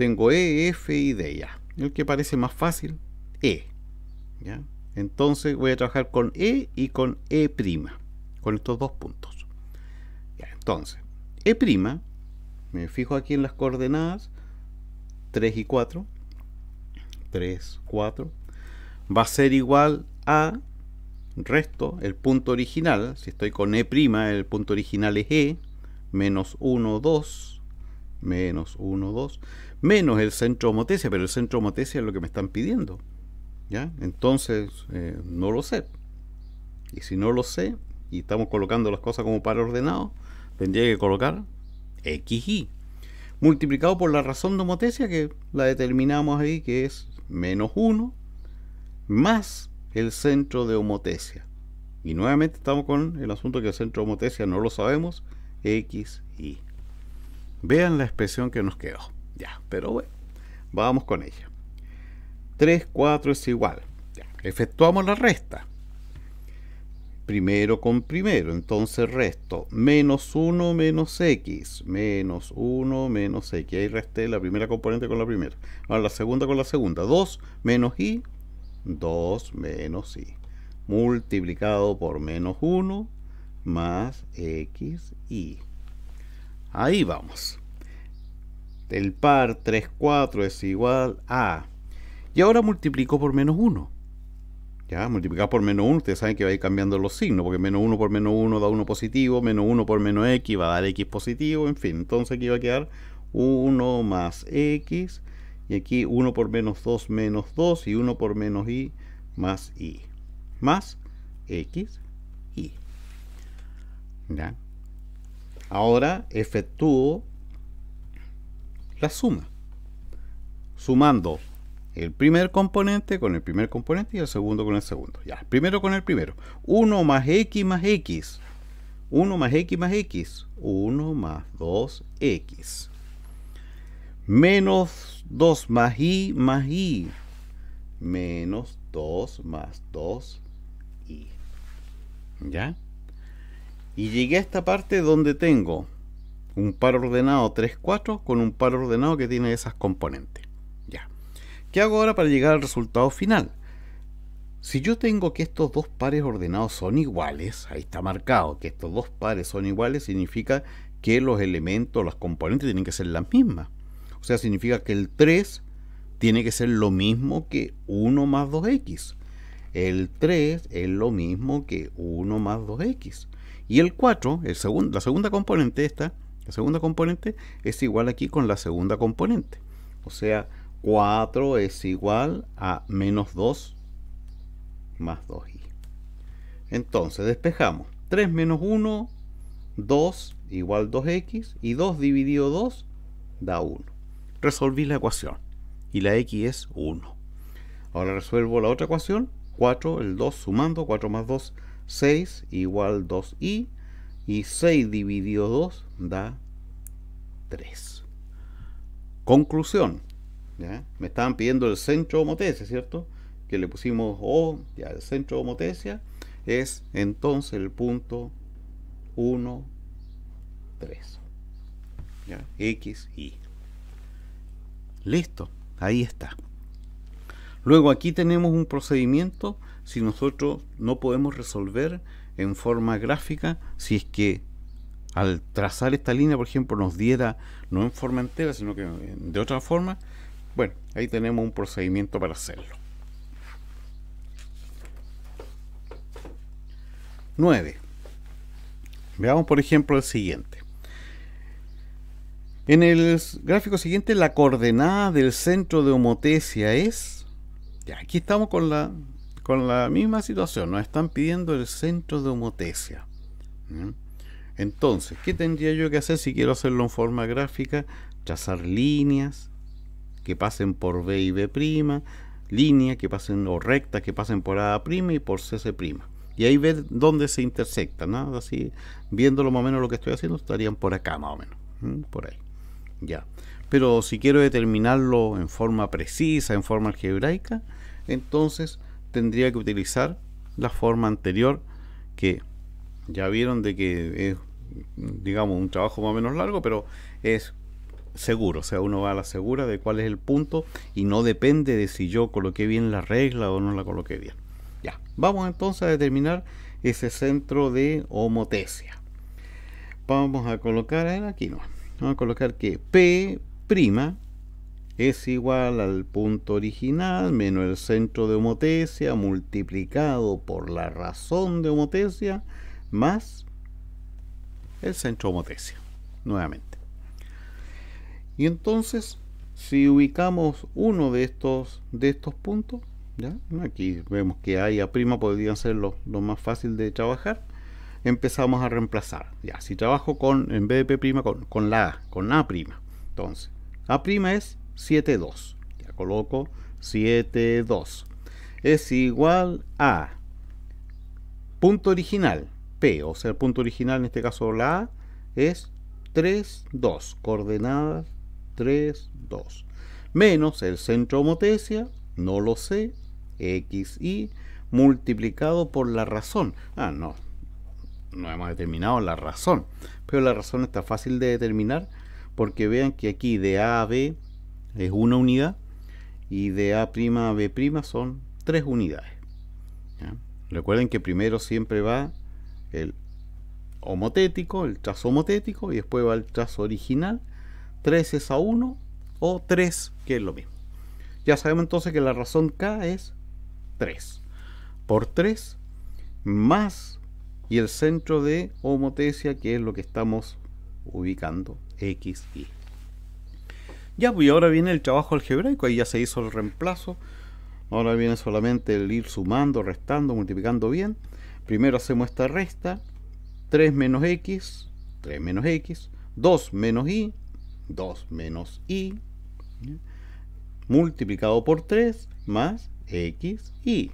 Tengo E, F y D ya. El que parece más fácil, E. ¿ya? Entonces voy a trabajar con E y con E', con estos dos puntos. Ya, entonces, E', me fijo aquí en las coordenadas, 3 y 4, 3, 4, va a ser igual a resto, el punto original, si estoy con E', el punto original es E, menos 1, 2, menos 1, 2, menos el centro homotesia, pero el centro homotesia es lo que me están pidiendo. ¿ya? Entonces, eh, no lo sé. Y si no lo sé, y estamos colocando las cosas como para ordenado, tendría que colocar y multiplicado por la razón de homotesia que la determinamos ahí, que es menos 1, más el centro de homotesia. Y nuevamente estamos con el asunto que el centro de homotesia no lo sabemos, XY. Vean la expresión que nos quedó. Ya, pero bueno, vamos con ella. 3, 4 es igual. efectuamos la resta. Primero con primero, entonces resto. Menos 1 menos x. Menos 1 menos x. Ahí resté la primera componente con la primera. Ahora la segunda con la segunda. 2 menos y. 2 menos y. Multiplicado por menos 1 más x y Ahí vamos. El par 3, 4 es igual a... Y ahora multiplico por menos 1. Ya, multiplicar por menos 1, ustedes saben que va a ir cambiando los signos, porque menos 1 por menos 1 da 1 positivo, menos 1 por menos x va a dar x positivo, en fin, entonces aquí va a quedar 1 más x, y aquí 1 por menos 2 menos 2, y 1 por menos y más y, más x, y. ¿Ya? Ahora efectúo la suma, sumando el primer componente con el primer componente y el segundo con el segundo. Ya, primero con el primero. 1 más x más x. 1 más x más x. 1 más 2x. Menos 2 más y más y. Menos 2 más 2 y. ¿Ya? Y llegué a esta parte donde tengo un par ordenado 3-4 con un par ordenado que tiene esas componentes. Ya. ¿Qué hago ahora para llegar al resultado final? Si yo tengo que estos dos pares ordenados son iguales, ahí está marcado que estos dos pares son iguales, significa que los elementos, las componentes tienen que ser las mismas. O sea, significa que el 3 tiene que ser lo mismo que 1 más 2x. El 3 es lo mismo que 1 más 2x. Y el 4, la segunda componente esta, la segunda componente es igual aquí con la segunda componente. O sea, 4 es igual a menos 2 más 2i. Entonces, despejamos. 3 menos 1, 2 igual 2x y 2 dividido 2 da 1. Resolví la ecuación y la x es 1. Ahora resuelvo la otra ecuación, 4, el 2 sumando, 4 más 2, 6 igual 2i y 6 dividido 2 da 3. Conclusión. Me estaban pidiendo el centro homotesia, ¿cierto? Que le pusimos O, ya el centro homotesia es entonces el punto 1, 3. ¿ya? X, Y. Listo, ahí está. Luego aquí tenemos un procedimiento si nosotros no podemos resolver en forma gráfica si es que al trazar esta línea, por ejemplo, nos diera no en forma entera, sino que eh, de otra forma, bueno, ahí tenemos un procedimiento para hacerlo. 9. Veamos, por ejemplo, el siguiente. En el gráfico siguiente, la coordenada del centro de homotesia es... Ya, aquí estamos con la con la misma situación, nos están pidiendo el centro de homotesia. Entonces, ¿qué tendría yo que hacer si quiero hacerlo en forma gráfica? Trazar líneas que pasen por B y B', líneas que pasen o rectas que pasen por A' y por C' y ahí ver dónde se intersecta ¿no? Así, viéndolo más o menos lo que estoy haciendo, estarían por acá más o menos, por ahí, ya. Pero si quiero determinarlo en forma precisa, en forma algebraica, entonces tendría que utilizar la forma anterior que ya vieron de que es digamos un trabajo más o menos largo pero es seguro o sea uno va a la segura de cuál es el punto y no depende de si yo coloqué bien la regla o no la coloqué bien ya vamos entonces a determinar ese centro de homotesia vamos a colocar aquí no vamos a colocar que p prima es igual al punto original menos el centro de homotesia multiplicado por la razón de homotesia más el centro de homotesia, nuevamente. Y entonces, si ubicamos uno de estos, de estos puntos, ¿ya? aquí vemos que A y A' podrían ser lo más fácil de trabajar, empezamos a reemplazar. Ya, si trabajo con, en vez de P' con la A, con A', entonces A' es 7,2. Ya coloco 7,2. Es igual a punto original, P, o sea, el punto original en este caso la A, es 3, 2, coordenadas 3, 2. Menos el centro homotesia, no lo sé, x, y, multiplicado por la razón. Ah, no, no hemos determinado la razón, pero la razón está fácil de determinar porque vean que aquí de A a B es una unidad y de A' a B' son tres unidades. Recuerden que primero siempre va el homotético, el trazo homotético y después va el trazo original. 3 es a 1 o 3 que es lo mismo. Ya sabemos entonces que la razón K es 3. Por 3 más y el centro de homotesia que es lo que estamos ubicando, x, y. Ya, pues ahora viene el trabajo algebraico, ahí ya se hizo el reemplazo. Ahora viene solamente el ir sumando, restando, multiplicando bien. Primero hacemos esta resta. 3 menos x, 3 menos x. 2 menos y, 2 menos y. Multiplicado por 3 más x y.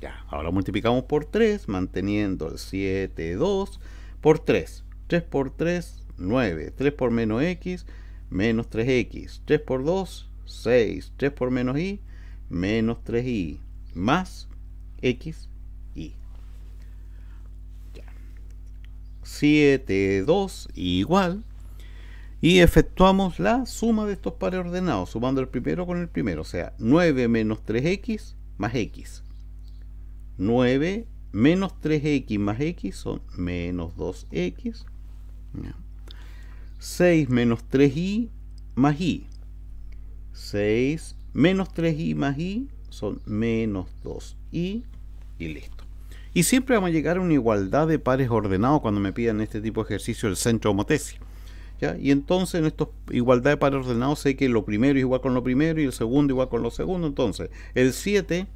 Ya, ahora multiplicamos por 3, manteniendo el 7, 2 por 3. 3 por 3, 9. 3 por menos x, menos 3x. 3 por 2, 6. 3 por menos y, menos 3y. Más x, y. 7, 2, igual. Y efectuamos la suma de estos pares ordenados, sumando el primero con el primero. O sea, 9 menos 3x más x. 9 menos 3x más x son menos 2x. 6 menos 3i más i. 6 menos 3i más i son menos 2i y listo. Y siempre vamos a llegar a una igualdad de pares ordenados cuando me pidan este tipo de ejercicio del centro homotesis. ¿Ya? Y entonces en esta igualdad de pares ordenados sé que lo primero es igual con lo primero y el segundo igual con lo segundo. Entonces el 7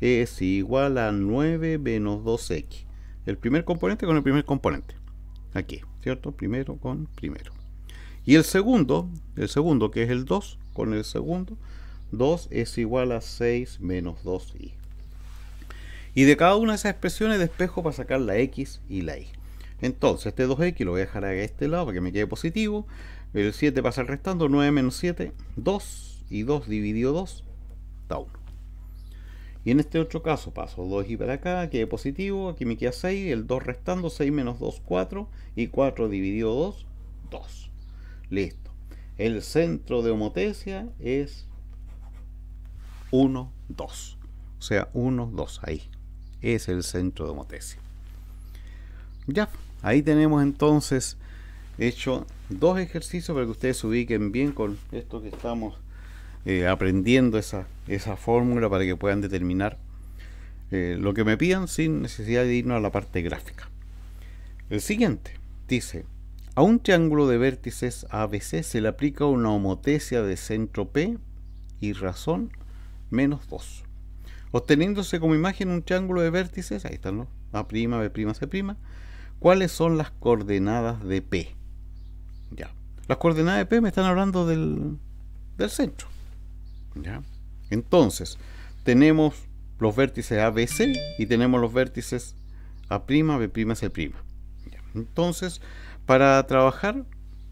es igual a 9 menos 2x. El primer componente con el primer componente. Aquí, ¿cierto? Primero con primero. Y el segundo, el segundo que es el 2, con el segundo, 2 es igual a 6 menos 2i. Y de cada una de esas expresiones despejo para sacar la x y la y. Entonces, este 2x lo voy a dejar a este lado para que me quede positivo. El 7 pasa restando, 9 menos 7, 2. Y 2 dividido 2 da 1. Y en este otro caso paso 2i para acá, quede positivo, aquí me queda 6, el 2 restando, 6 menos 2, 4. Y 4 dividido 2, 2. Listo. El centro de homotesia es 1, 2. O sea, 1, 2 ahí. Es el centro de homotesia. Ya, ahí tenemos entonces hecho dos ejercicios para que ustedes se ubiquen bien con esto que estamos eh, aprendiendo, esa, esa fórmula para que puedan determinar eh, lo que me pidan sin necesidad de irnos a la parte gráfica. El siguiente dice, a un triángulo de vértices ABC se le aplica una homotesia de centro P y razón menos 2, obteniéndose como imagen un triángulo de vértices, ahí están los A', B', C', ¿cuáles son las coordenadas de P? Ya. Las coordenadas de P me están hablando del, del centro. ¿Ya? Entonces, tenemos los vértices ABC y tenemos los vértices A', B', C'. Entonces, para trabajar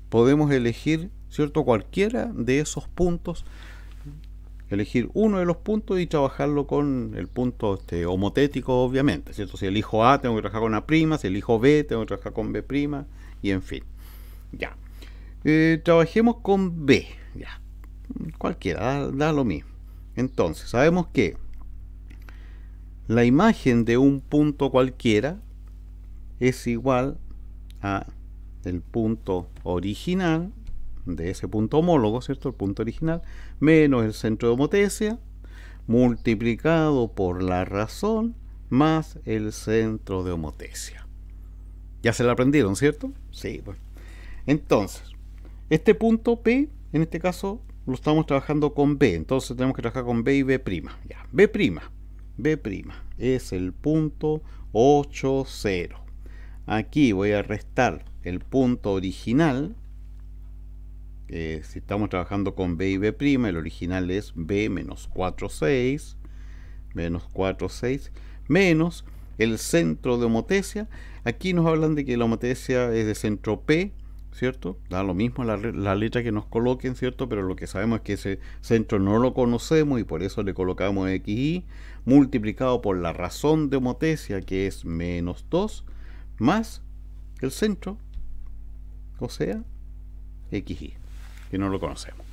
podemos elegir, ¿cierto? Cualquiera de esos puntos, elegir uno de los puntos y trabajarlo con el punto este, homotético, obviamente, ¿cierto? Si elijo A, tengo que trabajar con A', si elijo B, tengo que trabajar con B', y en fin. Ya. Eh, trabajemos con B, ya. Cualquiera, da lo mismo. Entonces, sabemos que la imagen de un punto cualquiera es igual a el punto original de ese punto homólogo, ¿cierto? El punto original, menos el centro de homotesia, multiplicado por la razón, más el centro de homotesia. Ya se lo aprendieron, ¿cierto? Sí, bueno. Pues. Entonces, este punto P, en este caso, lo estamos trabajando con B. Entonces tenemos que trabajar con B y B'. B'. B' es el punto 8, 0. Aquí voy a restar el punto original. si estamos trabajando con B y B', el original es B menos 4, 6. Menos 4, 6. Menos el centro de homotesia. Aquí nos hablan de que la homotesia es de centro P, ¿cierto? Da lo mismo la, letra que nos coloquen, ¿cierto? Pero lo que sabemos es que ese centro no lo conocemos y por eso le colocamos XY multiplicado por la razón de homotesia que es menos 2 más el centro, o sea, XY, que no lo conocemos.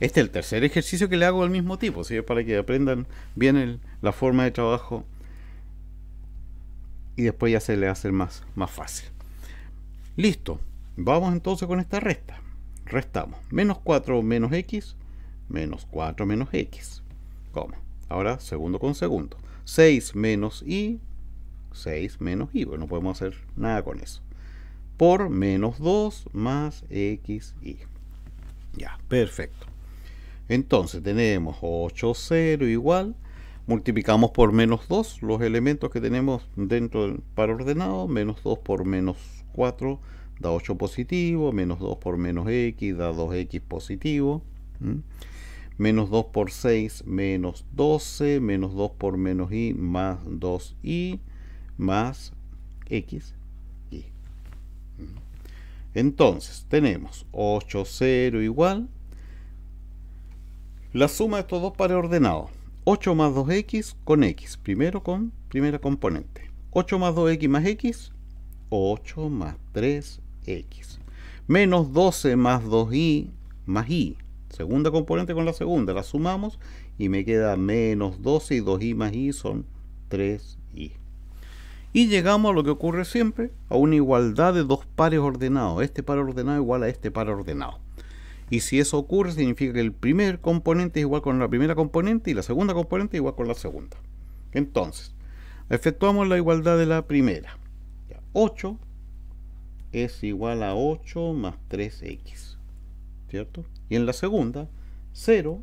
Este es el tercer ejercicio que le hago al mismo tipo, para que aprendan bien la forma de trabajo y después ya se le hace más, más fácil. Listo, vamos entonces con esta resta. Restamos menos 4 menos x, menos 4 menos x. ¿Cómo? Ahora segundo con segundo. 6 menos y 6 menos y. Bueno, no podemos hacer nada con eso. Por menos 2 más x y Ya, perfecto. Entonces tenemos 8, 0 igual. Multiplicamos por menos 2 los elementos que tenemos dentro del par ordenado. Menos 2 por menos 4 da 8 positivo. Menos 2 por menos x da 2x positivo. ¿Mm? menos 2 por 6 menos 12, menos 2 por menos y más 2i, más x, y. Entonces, tenemos 8, 0 igual. La suma de estos dos pares ordenados. 8 más 2x con x. Primero con primera componente. 8 más 2x más x. 8 más 3x. Menos 12 más 2y más y. Segunda componente con la segunda. La sumamos y me queda menos 12 y 2 y más y son 3 y y llegamos a lo que ocurre siempre, a una igualdad de dos pares ordenados. Este par ordenado igual a este par ordenado. Y si eso ocurre, significa que el primer componente es igual con la primera componente y la segunda componente es igual con la segunda. Entonces, efectuamos la igualdad de la primera. 8 es igual a 8 más 3x. ¿Cierto? Y en la segunda, 0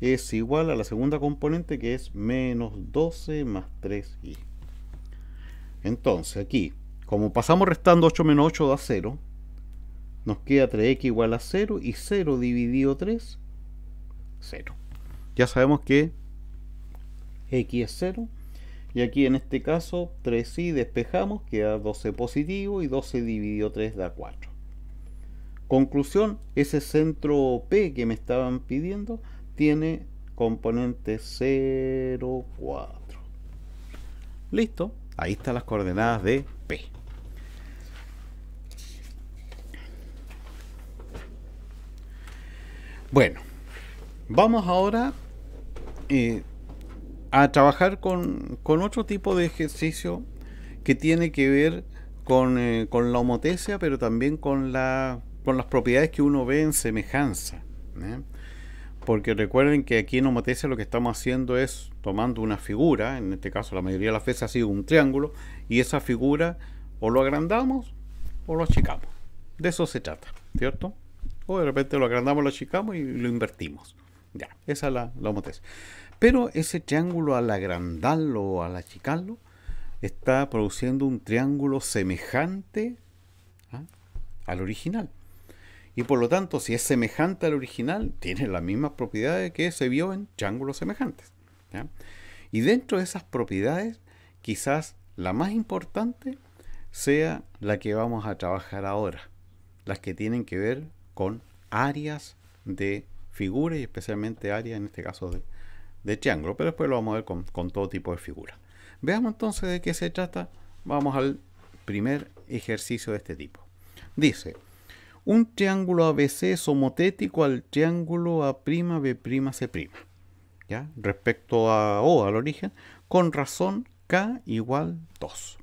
es igual a la segunda componente que es menos 12 más 3y. Entonces, aquí, como pasamos restando 8 menos 8 da 0, nos queda 3x igual a 0 y 0 dividido 3, 0. Ya sabemos que x es 0 y aquí en este caso 3i despejamos, queda 12 positivo y 12 dividido 3 da 4. Conclusión, ese centro P que me estaban pidiendo tiene componente 0, 4. Listo. Ahí están las coordenadas de P. Bueno, vamos ahora eh, a trabajar con, otro tipo de ejercicio que tiene que ver eh, con, la homotesia, pero también con, la, con las propiedades que uno ve en semejanza. ¿eh? porque recuerden que aquí en homotecia lo que estamos haciendo es tomando una figura, en este caso la mayoría de las veces ha sido un triángulo, y esa figura o lo agrandamos o lo achicamos. De eso se trata, ¿cierto? O de repente lo agrandamos, lo achicamos y lo invertimos. Ya, esa es la, la Pero ese triángulo al agrandarlo o al achicarlo, está produciendo un triángulo semejante ¿ah? al original y por lo tanto, si es semejante al original, tiene las mismas propiedades que se vio en triángulos semejantes. Y dentro de esas propiedades, quizás la más importante sea la que vamos a trabajar ahora, las que tienen que ver con áreas de figura y especialmente áreas, en este caso, de, de triángulo, pero después lo vamos a ver con, con todo tipo de figura. Veamos entonces de qué se trata. Vamos al primer ejercicio de este tipo. Dice, un triángulo ABC es homotético al triángulo A'B'C', ¿ya? respecto a O, al origen, con razón K igual 2.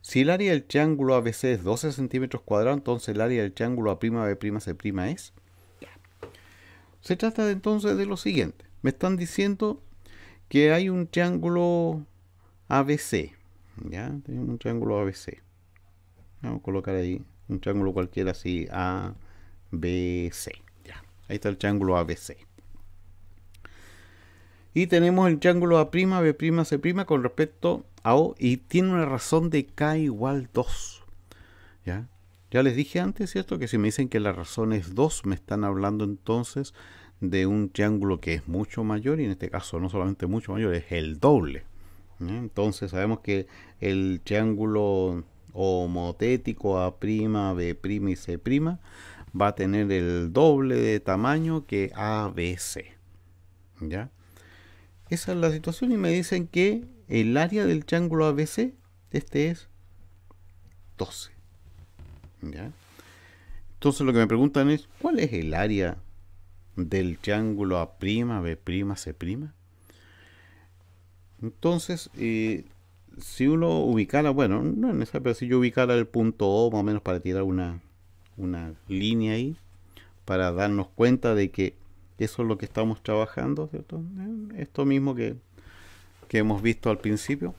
Si el área del triángulo ABC es 12 centímetros cuadrados, entonces el área del triángulo A'B'C' es... Se trata entonces de lo siguiente. Me están diciendo que hay un triángulo ABC. ¿ya? un triángulo ABC. Vamos a colocar ahí un triángulo cualquiera así A, B, C. Ya. Ahí está el triángulo ABC. Y tenemos el triángulo A', B', C' con respecto a O y tiene una razón de K igual 2. ¿Ya? Ya les dije antes, ¿cierto? Que si me dicen que la razón es 2, me están hablando entonces de un triángulo que es mucho mayor y en este caso no solamente mucho mayor, es el doble. ¿Eh? Entonces sabemos que el triángulo homotético A', B' y C' va a tener el doble de tamaño que ABC. ¿Ya? Esa es la situación y me dicen que el área del triángulo ABC, este es 12. ¿Ya? Entonces lo que me preguntan es, ¿cuál es el área del triángulo A', B', C'? Entonces, eh, si uno ubicara, bueno, no en esa, pero si yo ubicara el punto O más o menos para tirar una, línea ahí, para darnos cuenta de que eso es lo que estamos trabajando, ¿cierto? Eh, esto mismo que, hemos visto al principio.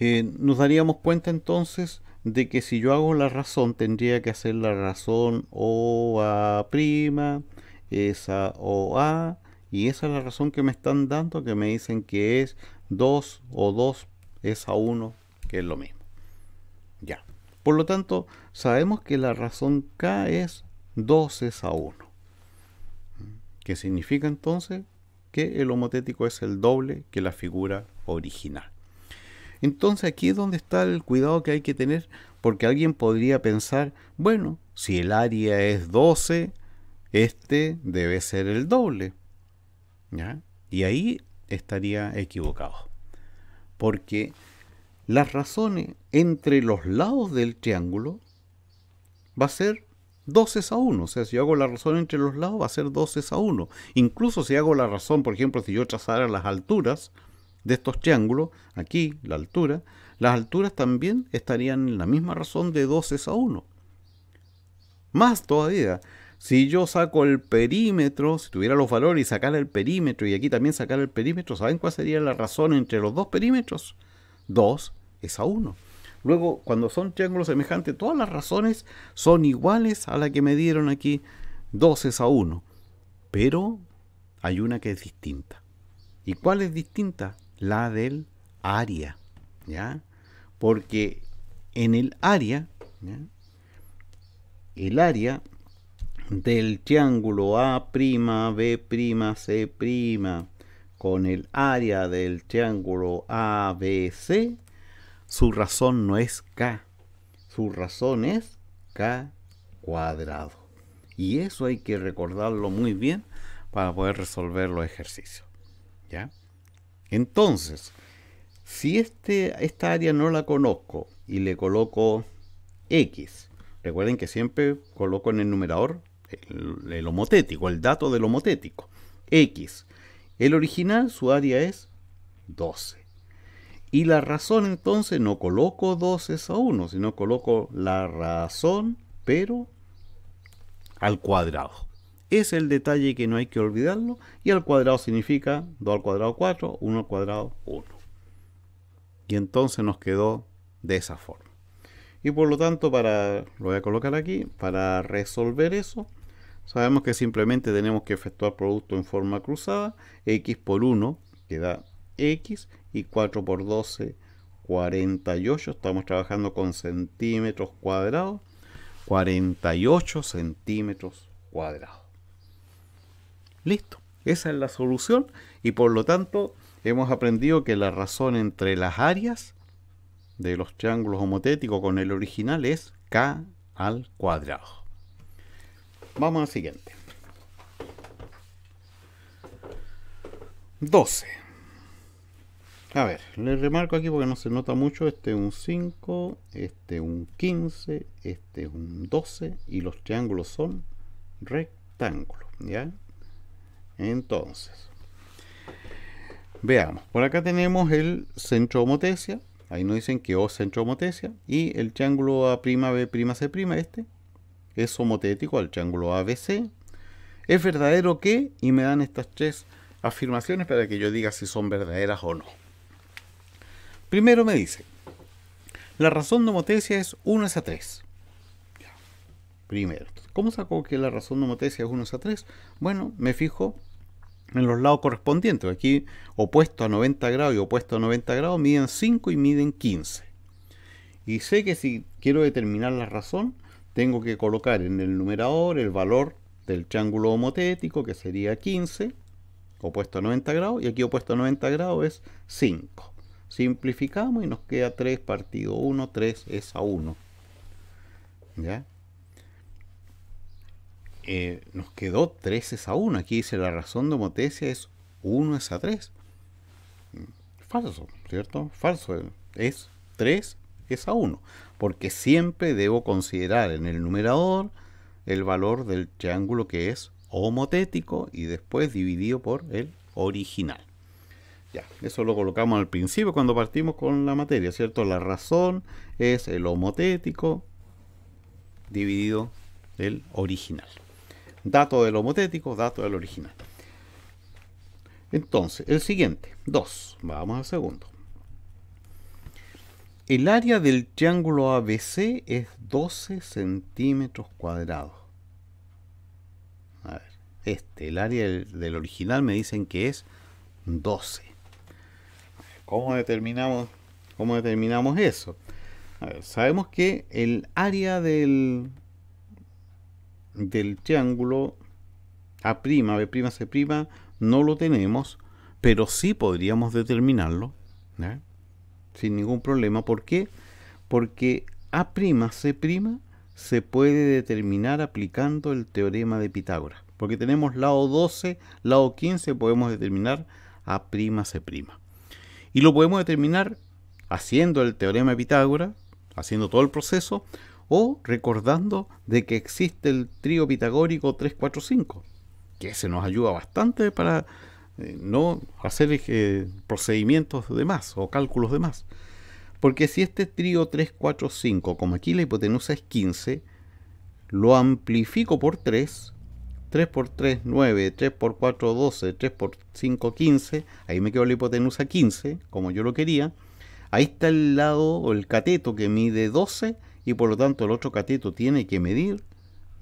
Eh, nos daríamos cuenta entonces de que si yo hago la razón, tendría que hacer la razón OA', esa OA, y esa es la razón que me están dando, que me dicen que es 2 o 2 es a 1, que es lo mismo. Ya. Por lo tanto, sabemos que la razón K es 12 a 1. ¿Mm? qué significa entonces que el homotético es el doble que la figura original. Entonces aquí es donde está el cuidado que hay que tener, porque alguien podría pensar, bueno, si el área es 12, este debe ser el doble. Y ahí estaría equivocado porque las razones entre los lados del triángulo va a ser 12 a 1. O sea, si yo hago la razón entre los lados va a ser 12 a 1. Incluso si hago la razón, por ejemplo, si yo trazara las alturas de estos triángulos, aquí la altura, las alturas también estarían en la misma razón de 12 a 1. Más todavía, si yo saco el perímetro, si tuviera los valores y sacara el perímetro y aquí también sacara el perímetro, ¿saben cuál sería la razón entre los dos perímetros? 2 es a 1. Luego, cuando son triángulos semejantes, todas las razones son iguales a la que me dieron aquí. 2 es a 1. Pero hay una que es distinta. ¿Y cuál es distinta? La del área. ¿ya? Porque en el área, el área del triángulo A', B', C' con el área del triángulo ABC, su razón no es K, su razón es K cuadrado. Y eso hay que recordarlo muy bien para poder resolver los ejercicios. ¿Ya? Entonces, si este, esta área no la conozco y le coloco X, recuerden que siempre coloco en el numerador el, homotético, el dato del homotético. X. El original, su área es 12. Y la razón entonces no coloco 12 a 1, sino coloco la razón, pero al cuadrado. Es el detalle que no hay que olvidarlo. Y al cuadrado significa 2 al cuadrado 4, 1 al cuadrado 1. Y entonces nos quedó de esa forma. Y por lo tanto, para, lo voy a colocar aquí, para resolver eso, sabemos que simplemente tenemos que efectuar producto en forma cruzada, x por 1, queda x, y 4 por 12, 48, estamos trabajando con centímetros cuadrados, 48 centímetros cuadrados. Listo, esa es la solución y por lo tanto hemos aprendido que la razón entre las áreas de los triángulos homotéticos con el original es k al cuadrado. Vamos al siguiente. 12. A ver, le remarco aquí porque no se nota mucho. Este es un 5, este es un 15, este es un 12 y los triángulos son rectángulos. ¿Ya? Entonces, veamos. Por acá tenemos el centro homotesia, Ahí nos dicen que O centro homotesia y el triángulo A' B' C' este es homotético al triángulo ABC. ¿Es verdadero que? Y me dan estas tres afirmaciones para que yo diga si son verdaderas o no. Primero me dice, la razón de homotesia es 1 a 3. Primero, ¿cómo saco que la razón de homotesia es 1 a 3? Bueno, me fijo en los lados correspondientes. Aquí opuesto a 90 grados y opuesto a 90 grados miden 5 y miden 15. Y sé que si quiero determinar la razón, tengo que colocar en el numerador el valor del triángulo homotético, que sería 15, opuesto a 90 grados, y aquí opuesto a 90 grados es 5. Simplificamos y nos queda 3 partido 1, 3 es a 1. ¿Ya? Eh, nos quedó 3 es a 1. Aquí dice la razón de homotesia es 1 es a 3. Falso, ¿cierto? Falso. Es 3 es a 1. Porque siempre debo considerar en el numerador el valor del triángulo que es homotético y después dividido por el original. Ya, eso lo colocamos al principio cuando partimos con la materia, ¿cierto? La razón es el homotético dividido el original. Dato del homotético, dato del original. Entonces, el siguiente, 2. Vamos al segundo. El área del triángulo ABC es 12 centímetros cuadrados. A ver, este, el área del, original me dicen que es 12. ¿Cómo determinamos, cómo determinamos eso? sabemos que el área del del triángulo A', prima no lo tenemos, pero sí podríamos determinarlo sin ningún problema. ¿Por qué? Porque A'C' se puede determinar aplicando el teorema de Pitágoras. Porque tenemos lado 12, lado 15, podemos determinar a A'C'. Y lo podemos determinar haciendo el teorema de Pitágoras, haciendo todo el proceso, o recordando de que existe el trío pitagórico 345, que se nos ayuda bastante para eh, no hacer eh, procedimientos de más o cálculos de más. Porque si este trío 345, como aquí la hipotenusa es 15, lo amplifico por 3, 3 por 3, 9, 3 por 4, 12, 3 por 5, 15, ahí me quedó la hipotenusa 15, como yo lo quería, ahí está el lado o el cateto que mide 12 y por lo tanto el otro cateto tiene que medir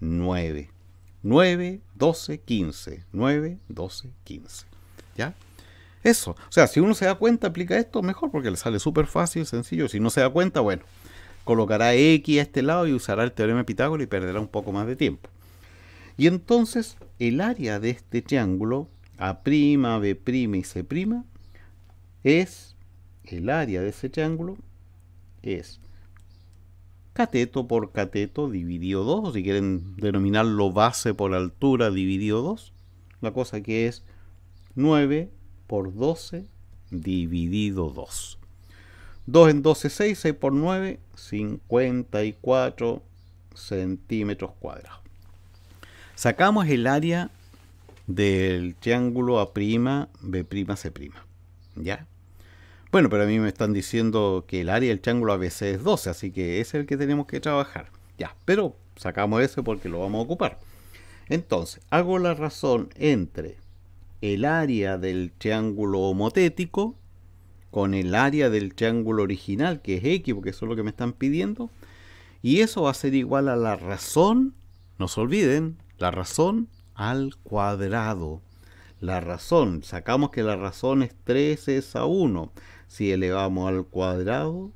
9. 9, 12, 15. 9, 12, 15. ¿Ya? Eso. O sea, si uno se da cuenta, aplica esto mejor porque le sale súper fácil, sencillo. Si no se da cuenta, bueno, colocará X a este lado y usará el teorema de Pitágoras y perderá un poco más de tiempo. Y entonces el área de este triángulo, A', B' y C', es el área de ese triángulo es cateto por cateto dividido 2, o si quieren denominarlo base por altura dividido 2, la cosa que es 9 por 12 dividido 2. 2 en 12, 6, 6 por 9, 54 centímetros cuadrados. Sacamos el área del triángulo A', B', C'. ¿ya? Bueno, pero a mí me están diciendo que el área del triángulo ABC es 12, así que es el que tenemos que trabajar. Ya, pero sacamos ese porque lo vamos a ocupar. Entonces, hago la razón entre el área del triángulo homotético con el área del triángulo original, que es X, porque eso es lo que me están pidiendo. Y eso va a ser igual a la razón, no se olviden, la razón al cuadrado la razón. Sacamos que la razón es 3 es a 1. Si elevamos al cuadrado,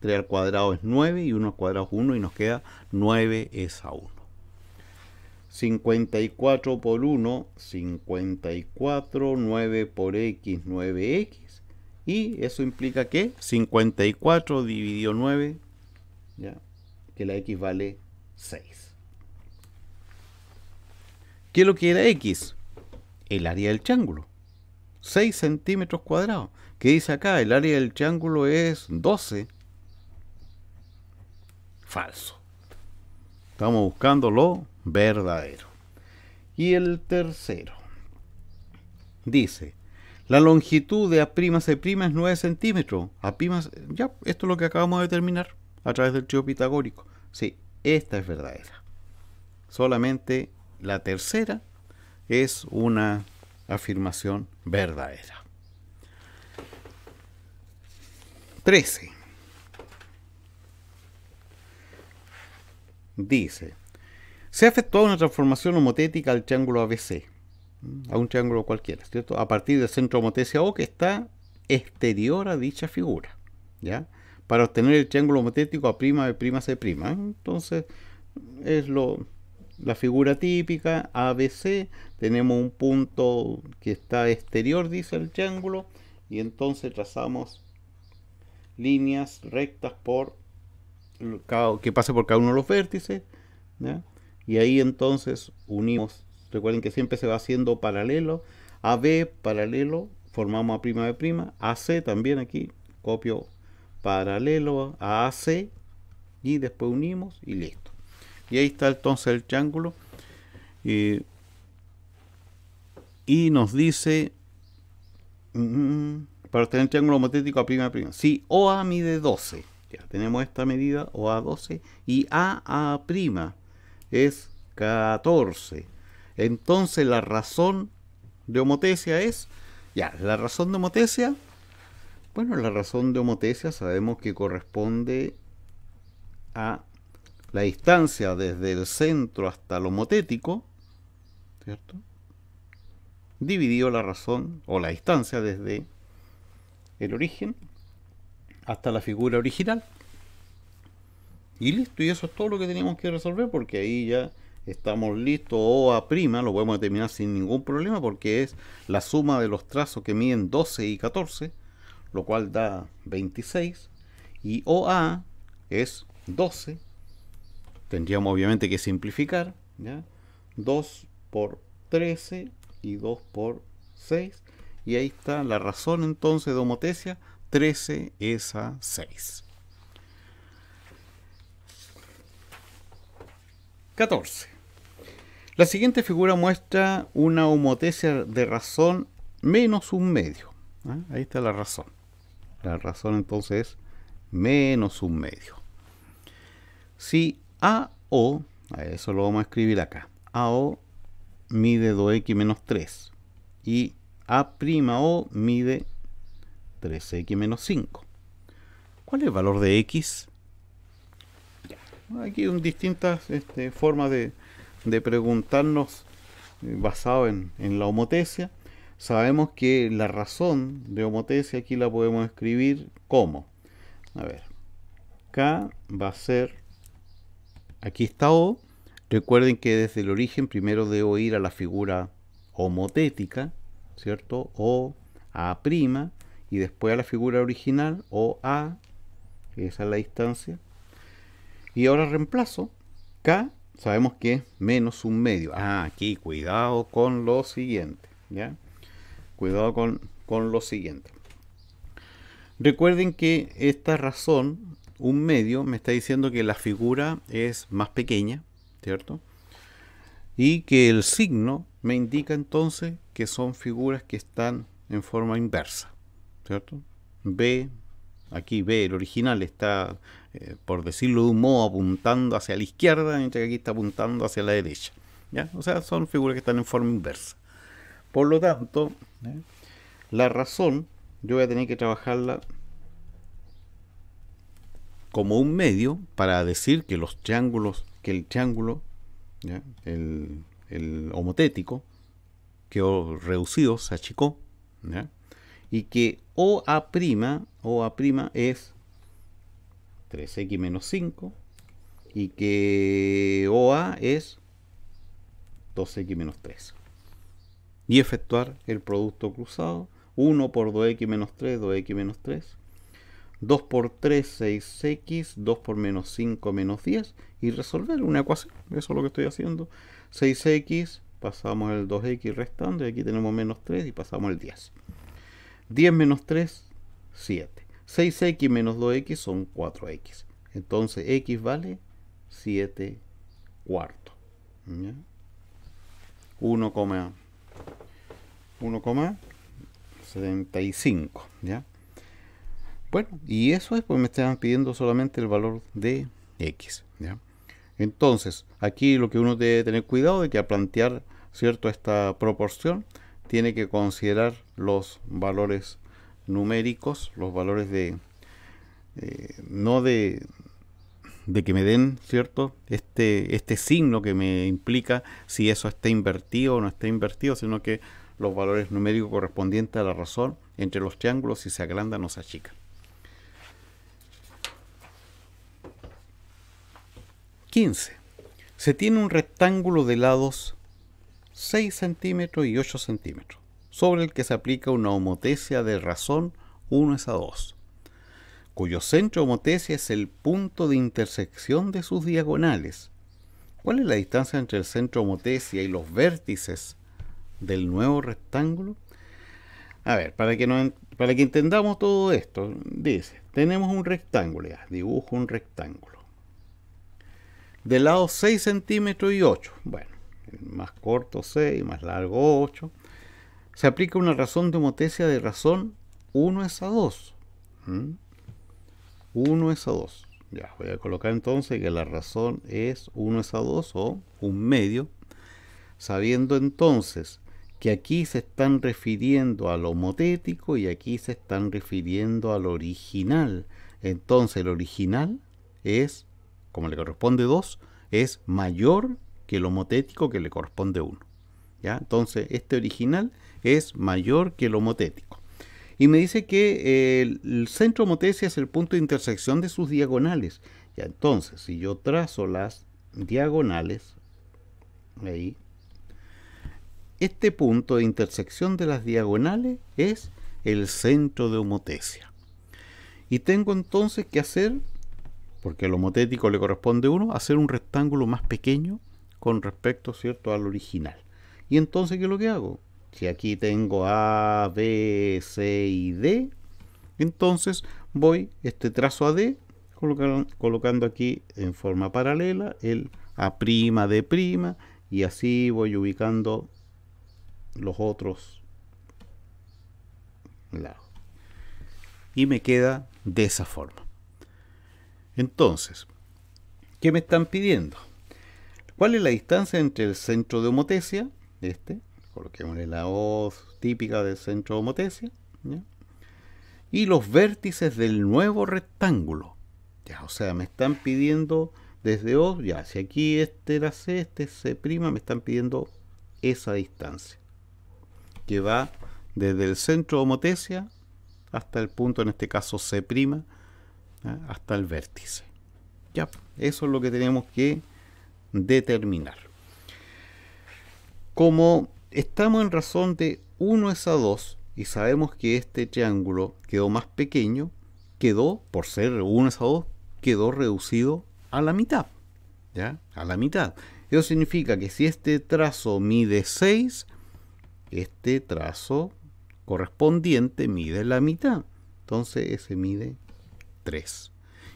3 al cuadrado es 9 y 1 al cuadrado es 1 y nos queda 9 es a 1. 54 por 1, 54, 9 por x, 9x. Y eso implica que 54 dividido 9, ¿ya? que la x vale 6. ¿Qué es lo que era x? el área del triángulo. 6 centímetros cuadrados. ¿Qué dice acá? El área del triángulo es 12. Falso. Estamos buscando lo verdadero. Y el tercero. Dice, la longitud de A' es 9 centímetros. A' ya, esto es lo que acabamos de determinar a través del trío pitagórico. Sí, esta es verdadera. Solamente la tercera es una afirmación verdadera. 13. Dice, se ha efectuado una transformación homotética al triángulo ABC, a un triángulo cualquiera, ¿cierto? A partir del centro homotesia O que está exterior a dicha figura, ¿ya? Para obtener el triángulo homotético a prima C Entonces, es lo, la figura típica ABC, tenemos un punto que está exterior, dice el triángulo, y entonces trazamos líneas rectas por que pase por cada uno de los vértices, y ahí entonces unimos, recuerden que siempre se va haciendo paralelo, AB paralelo, formamos a AC también aquí, copio paralelo a AC, y después unimos y listo. Y ahí está entonces el triángulo. Eh, y nos dice, mm, para obtener el triángulo homotético a prima prima, si OA mide 12, ya tenemos esta medida OA 12 y AA prima es 14. Entonces la razón de homotesia es, ya, la razón de homotesia, bueno, la razón de homotesia sabemos que corresponde a la distancia desde el centro hasta lo homotético. ¿cierto? Dividido la razón o la distancia desde el origen hasta la figura original. Y listo, y eso es todo lo que teníamos que resolver porque ahí ya estamos listos o a prima, lo podemos determinar sin ningún problema porque es la suma de los trazos que miden 12 y 14, lo cual da 26 y OA es 12 Tendríamos obviamente que simplificar. 2 por 13 y 2 por 6. Y ahí está la razón entonces de homotesia. 13 es a 6. 14. La siguiente figura muestra una homotesia de razón menos un medio. ¿ah? Ahí está la razón. La razón entonces es menos un medio. Si AO, eso lo vamos a escribir acá. AO mide 2x menos 3 y A'O mide 3x menos 5. ¿Cuál es el valor de x? Aquí hay distintas este, formas de, preguntarnos eh, basado en, en la homotesia. Sabemos que la razón de homotesia aquí la podemos escribir como. A ver, K va a ser Aquí está O. Recuerden que desde el origen primero debo ir a la figura homotética, ¿cierto? O A' y después a la figura original O A, esa es la distancia. Y ahora reemplazo K, sabemos que es menos un medio. Ah, aquí cuidado con lo siguiente, ¿ya? Cuidado con, con lo siguiente. Recuerden que esta razón un medio me está diciendo que la figura es más pequeña, ¿cierto? Y que el signo me indica entonces que son figuras que están en forma inversa, ¿cierto? B, aquí B, el original está, eh, por decirlo de un modo, apuntando hacia la izquierda, mientras que aquí está apuntando hacia la derecha, ¿ya? O sea, son figuras que están en forma inversa. Por lo tanto, ¿eh? la razón yo voy a tener que trabajarla como un medio para decir que los triángulos, que el triángulo, El, homotético, quedó reducido, se achicó, y que OA', OA' es 3x menos 5, y que OA es 2x menos 3. Y efectuar el producto cruzado, 1 por 2x menos 3, 2x menos 3, 2 por 3, 6x, 2 por menos 5, menos 10, y resolver una ecuación. Eso es lo que estoy haciendo. 6x, pasamos el 2x restando, y aquí tenemos menos 3 y pasamos el 10. 10 menos 3, 7. 6x menos 2x son 4x. Entonces x vale 7 cuartos. 1,75. ¿ya? Bueno, y eso es, pues me están pidiendo solamente el valor de X. Entonces, aquí lo que uno debe tener cuidado es que al plantear cierto esta proporción, tiene que considerar los valores numéricos, los valores de eh, no de, de que me den cierto este este signo que me implica si eso está invertido o no está invertido, sino que los valores numéricos correspondientes a la razón entre los triángulos si se agrandan o se achican. 15. Se tiene un rectángulo de lados 6 centímetros y 8 centímetros, sobre el que se aplica una homotesia de razón 1 a 2, cuyo centro homotesia es el punto de intersección de sus diagonales. ¿Cuál es la distancia entre el centro homotesia y los vértices del nuevo rectángulo? A ver, para que, para que entendamos todo esto, dice, tenemos un rectángulo, dibujo un rectángulo de lado 6 centímetros y 8. Bueno, más corto 6, más largo 8. Se aplica una razón de homotesia de razón 1 es a 2. 1 ¿Mm? es a 2. Ya, voy a colocar entonces que la razón es 1 es a 2 o un medio. Sabiendo entonces que aquí se están refiriendo al homotético y aquí se están refiriendo al original. Entonces el original es como le corresponde 2, es mayor que el homotético que le corresponde 1. ¿ya? Entonces, este original es mayor que el homotético. Y me dice que eh, el centro homotesia es el punto de intersección de sus diagonales. Ya, entonces, si yo trazo las diagonales, ahí, este punto de intersección de las diagonales es el centro de homotesia. Y tengo entonces que hacer porque el homotético le corresponde uno hacer un rectángulo más pequeño con respecto cierto al original y entonces qué es lo que hago si aquí tengo a b c y d entonces voy este trazo a colocando, aquí en forma paralela el a de prima y así voy ubicando los otros lados y me queda de esa forma entonces, ¿qué me están pidiendo? ¿Cuál es la distancia entre el centro de homotesia, este, coloquémosle la O típica del centro de homotesia, y los vértices del nuevo rectángulo? o sea, me están pidiendo desde O, ya, si aquí este era C, este es C', me están pidiendo esa distancia, que va desde el centro de homotesia hasta el punto, en este caso C', ¿eh? hasta el vértice. Ya, eso es lo que tenemos que determinar. Como estamos en razón de 1 a 2 y sabemos que este triángulo quedó más pequeño, quedó, por ser 1 a 2, quedó reducido a la mitad. ¿Ya? A la mitad. Eso significa que si este trazo mide 6, este trazo correspondiente mide la mitad. Entonces ese mide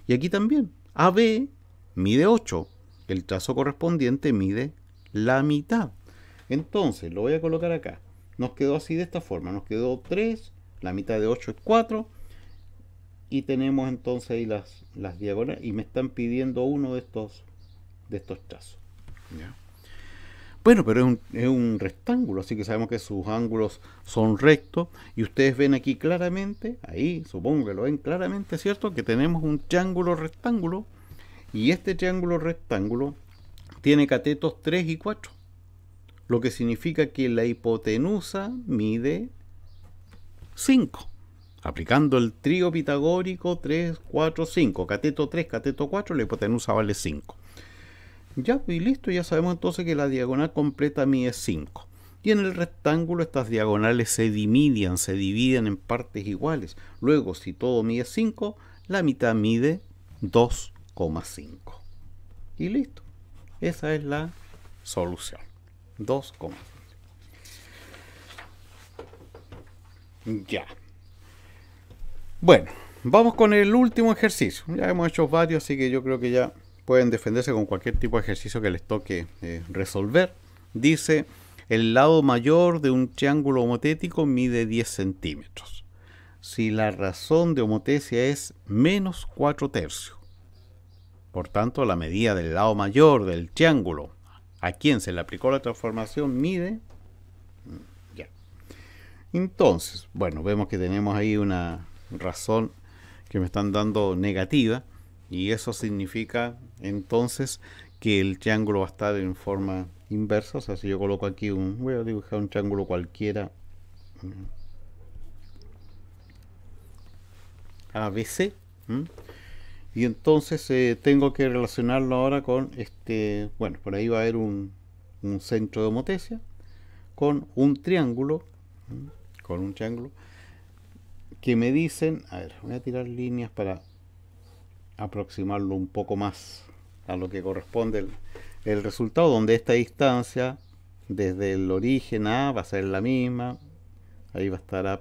y aquí también, AB mide 8. El trazo correspondiente mide la mitad. Entonces, lo voy a colocar acá. Nos quedó así de esta forma. Nos quedó 3, la mitad de 8 es 4. Y tenemos entonces ahí las, las diagonales. Y me están pidiendo uno de estos, de estos trazos. Bueno, pero es un, es un, rectángulo, así que sabemos que sus ángulos son rectos. Y ustedes ven aquí claramente, ahí supongo que lo ven claramente, ¿cierto? Que tenemos un triángulo rectángulo. Y este triángulo rectángulo tiene catetos 3 y 4. Lo que significa que la hipotenusa mide 5. Aplicando el trío pitagórico 3, 4, 5. Cateto 3, cateto 4, la hipotenusa vale 5. Ya, y listo, ya sabemos entonces que la diagonal completa mide 5. Y en el rectángulo estas diagonales se dividen se dividen en partes iguales. Luego, si todo mide 5, la mitad mide 2,5. Y listo. Esa es la solución. 2,5. Ya. Bueno, vamos con el último ejercicio. Ya hemos hecho varios, así que yo creo que ya pueden defenderse con cualquier tipo de ejercicio que les toque eh, resolver. Dice, el lado mayor de un triángulo homotético mide 10 centímetros. Si la razón de homotesia es menos 4 tercios. Por tanto, la medida del lado mayor del triángulo a quien se le aplicó la transformación mide... Mm, ya. Entonces, bueno, vemos que tenemos ahí una razón que me están dando negativa y eso significa entonces que el triángulo va a estar en forma inversa. O sea, si yo coloco aquí un, voy a dibujar un triángulo cualquiera. ABC. Y entonces eh, tengo que relacionarlo ahora con este, bueno, por ahí va a haber un, un centro de homotesia con un triángulo, con un triángulo que me dicen, a ver, voy a tirar líneas para aproximarlo un poco más a lo que corresponde el, resultado, donde esta distancia desde el origen A va a ser la misma, ahí va a estar A',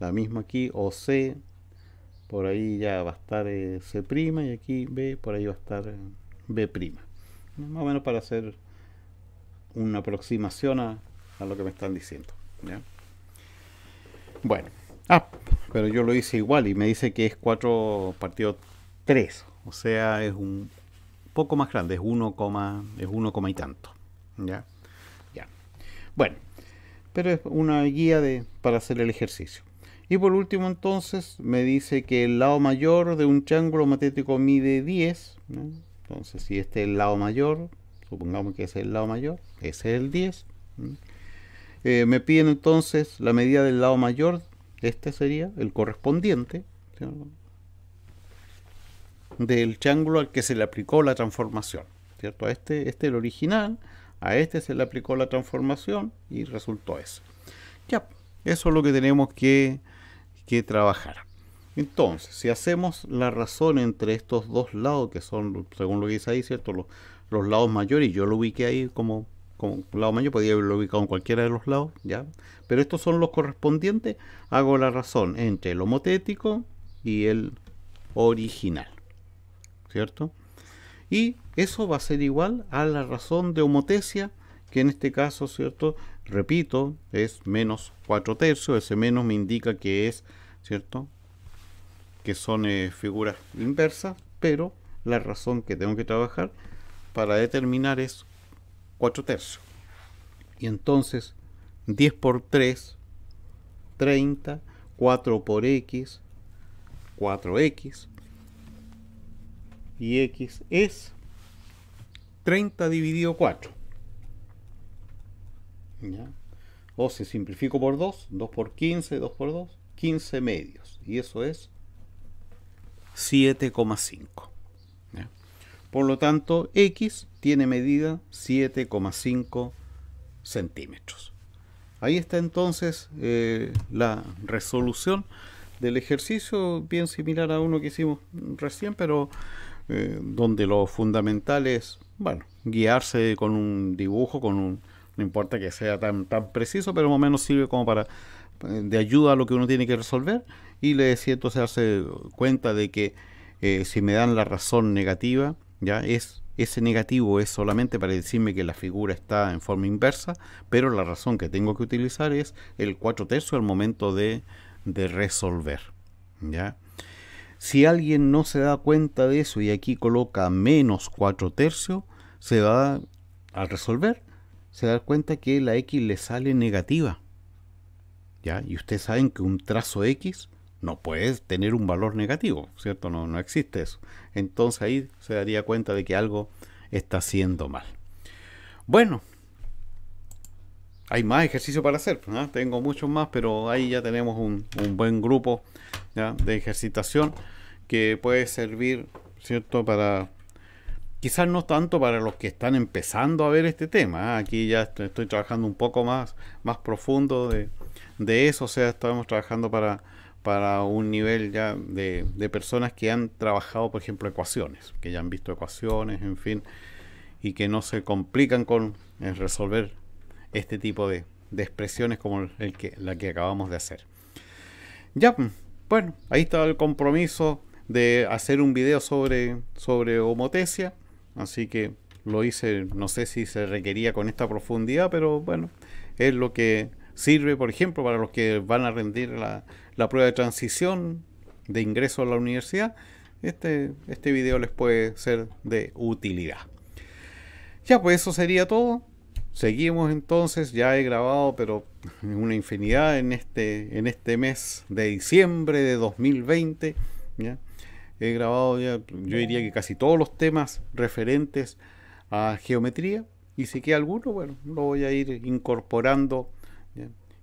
la misma aquí, o C, por ahí ya va a estar eh, C' y aquí B, por ahí va a estar eh, B'. Más o menos para hacer una aproximación a, lo que me están diciendo. Bueno, pero yo lo hice igual y me dice que es 4 partido o sea, es un poco más grande, es 1, es y tanto. ¿Ya? Ya. Bueno, pero es una guía de, para hacer el ejercicio. Y por último entonces me dice que el lado mayor de un triángulo matético mide 10. Entonces si este es el lado mayor, supongamos que ese es el lado mayor, ese es el 10. Eh, me piden entonces la medida del lado mayor, este sería el correspondiente del triángulo al que se le aplicó la transformación. ¿cierto? A este, este el original, a este se le aplicó la transformación y resultó eso. Ya, eso es lo que tenemos que, trabajar. Entonces, si hacemos la razón entre estos dos lados, que son, según lo que dice ahí, ¿cierto? Los, lados mayores, yo lo ubiqué ahí como, como lado mayor, podría haberlo ubicado en cualquiera de los lados, ¿ya? Pero estos son los correspondientes, hago la razón entre el homotético y el original. ¿cierto? Y eso va a ser igual a la razón de homotesia, que en este caso, ¿cierto? Repito, es menos 4 tercios, ese menos me indica que es, ¿cierto? Que son eh, figuras inversas, pero la razón que tengo que trabajar para determinar es 4 tercios. Y entonces 10 por 3, 30, 4 por x, 4x, y x es 30 dividido 4. O si simplifico por 2, 2 por 15, 2 por 2, 15 medios. Y eso es 7,5. Por lo tanto, x tiene medida 7,5 centímetros. Ahí está entonces eh, la resolución del ejercicio, bien similar a uno que hicimos recién, pero eh, donde lo fundamental es, bueno, guiarse con un dibujo, con un, no importa que sea tan, tan preciso, pero más menos sirve como para, eh, de ayuda a lo que uno tiene que resolver, y le siento se darse cuenta de que eh, si me dan la razón negativa, ya es ese negativo es solamente para decirme que la figura está en forma inversa, pero la razón que tengo que utilizar es el 4 tercio al momento de, de resolver. ¿ya? Si alguien no se da cuenta de eso y aquí coloca menos 4 tercios, se va a resolver, se da cuenta que la X le sale negativa. ¿Ya? Y ustedes saben que un trazo X no puede tener un valor negativo, ¿cierto? No, no existe eso. Entonces ahí se daría cuenta de que algo está haciendo mal. Bueno, hay más ejercicio para hacer. Tengo muchos más, pero ahí ya tenemos un buen grupo de ejercitación que puede servir, ¿cierto? Para quizás no tanto para los que están empezando a ver este tema. ¿ah? Aquí ya estoy, trabajando un poco más, más profundo de, de eso, o sea, estamos trabajando para, para un nivel ya de, de, personas que han trabajado, por ejemplo, ecuaciones, que ya han visto ecuaciones, en fin, y que no se complican con resolver este tipo de, de expresiones como el que, la que acabamos de hacer. Ya, pues, bueno, ahí estaba el compromiso de hacer un video sobre, sobre homotesia. Así que lo hice, no sé si se requería con esta profundidad, pero bueno, es lo que sirve, por ejemplo, para los que van a rendir la, prueba de transición de ingreso a la universidad. Este, este video les puede ser de utilidad. Ya, pues eso sería todo. Seguimos entonces, ya he grabado, pero una infinidad en este, en este mes de diciembre de 2020. He grabado, ya, yo diría que casi todos los temas referentes a geometría. Y si queda alguno, bueno, lo voy a ir incorporando.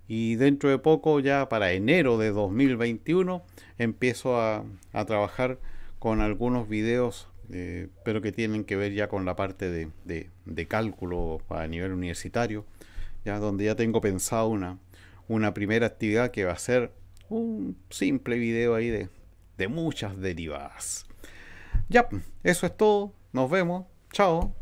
Y dentro de poco, ya para enero de 2021, empiezo a, a trabajar con algunos videos, eh, pero que tienen que ver ya con la parte de, de cálculo a nivel universitario ya donde ya tengo pensado una, una primera actividad que va a ser un simple video ahí de, de muchas derivadas. Ya, eso es todo. Nos vemos. Chao.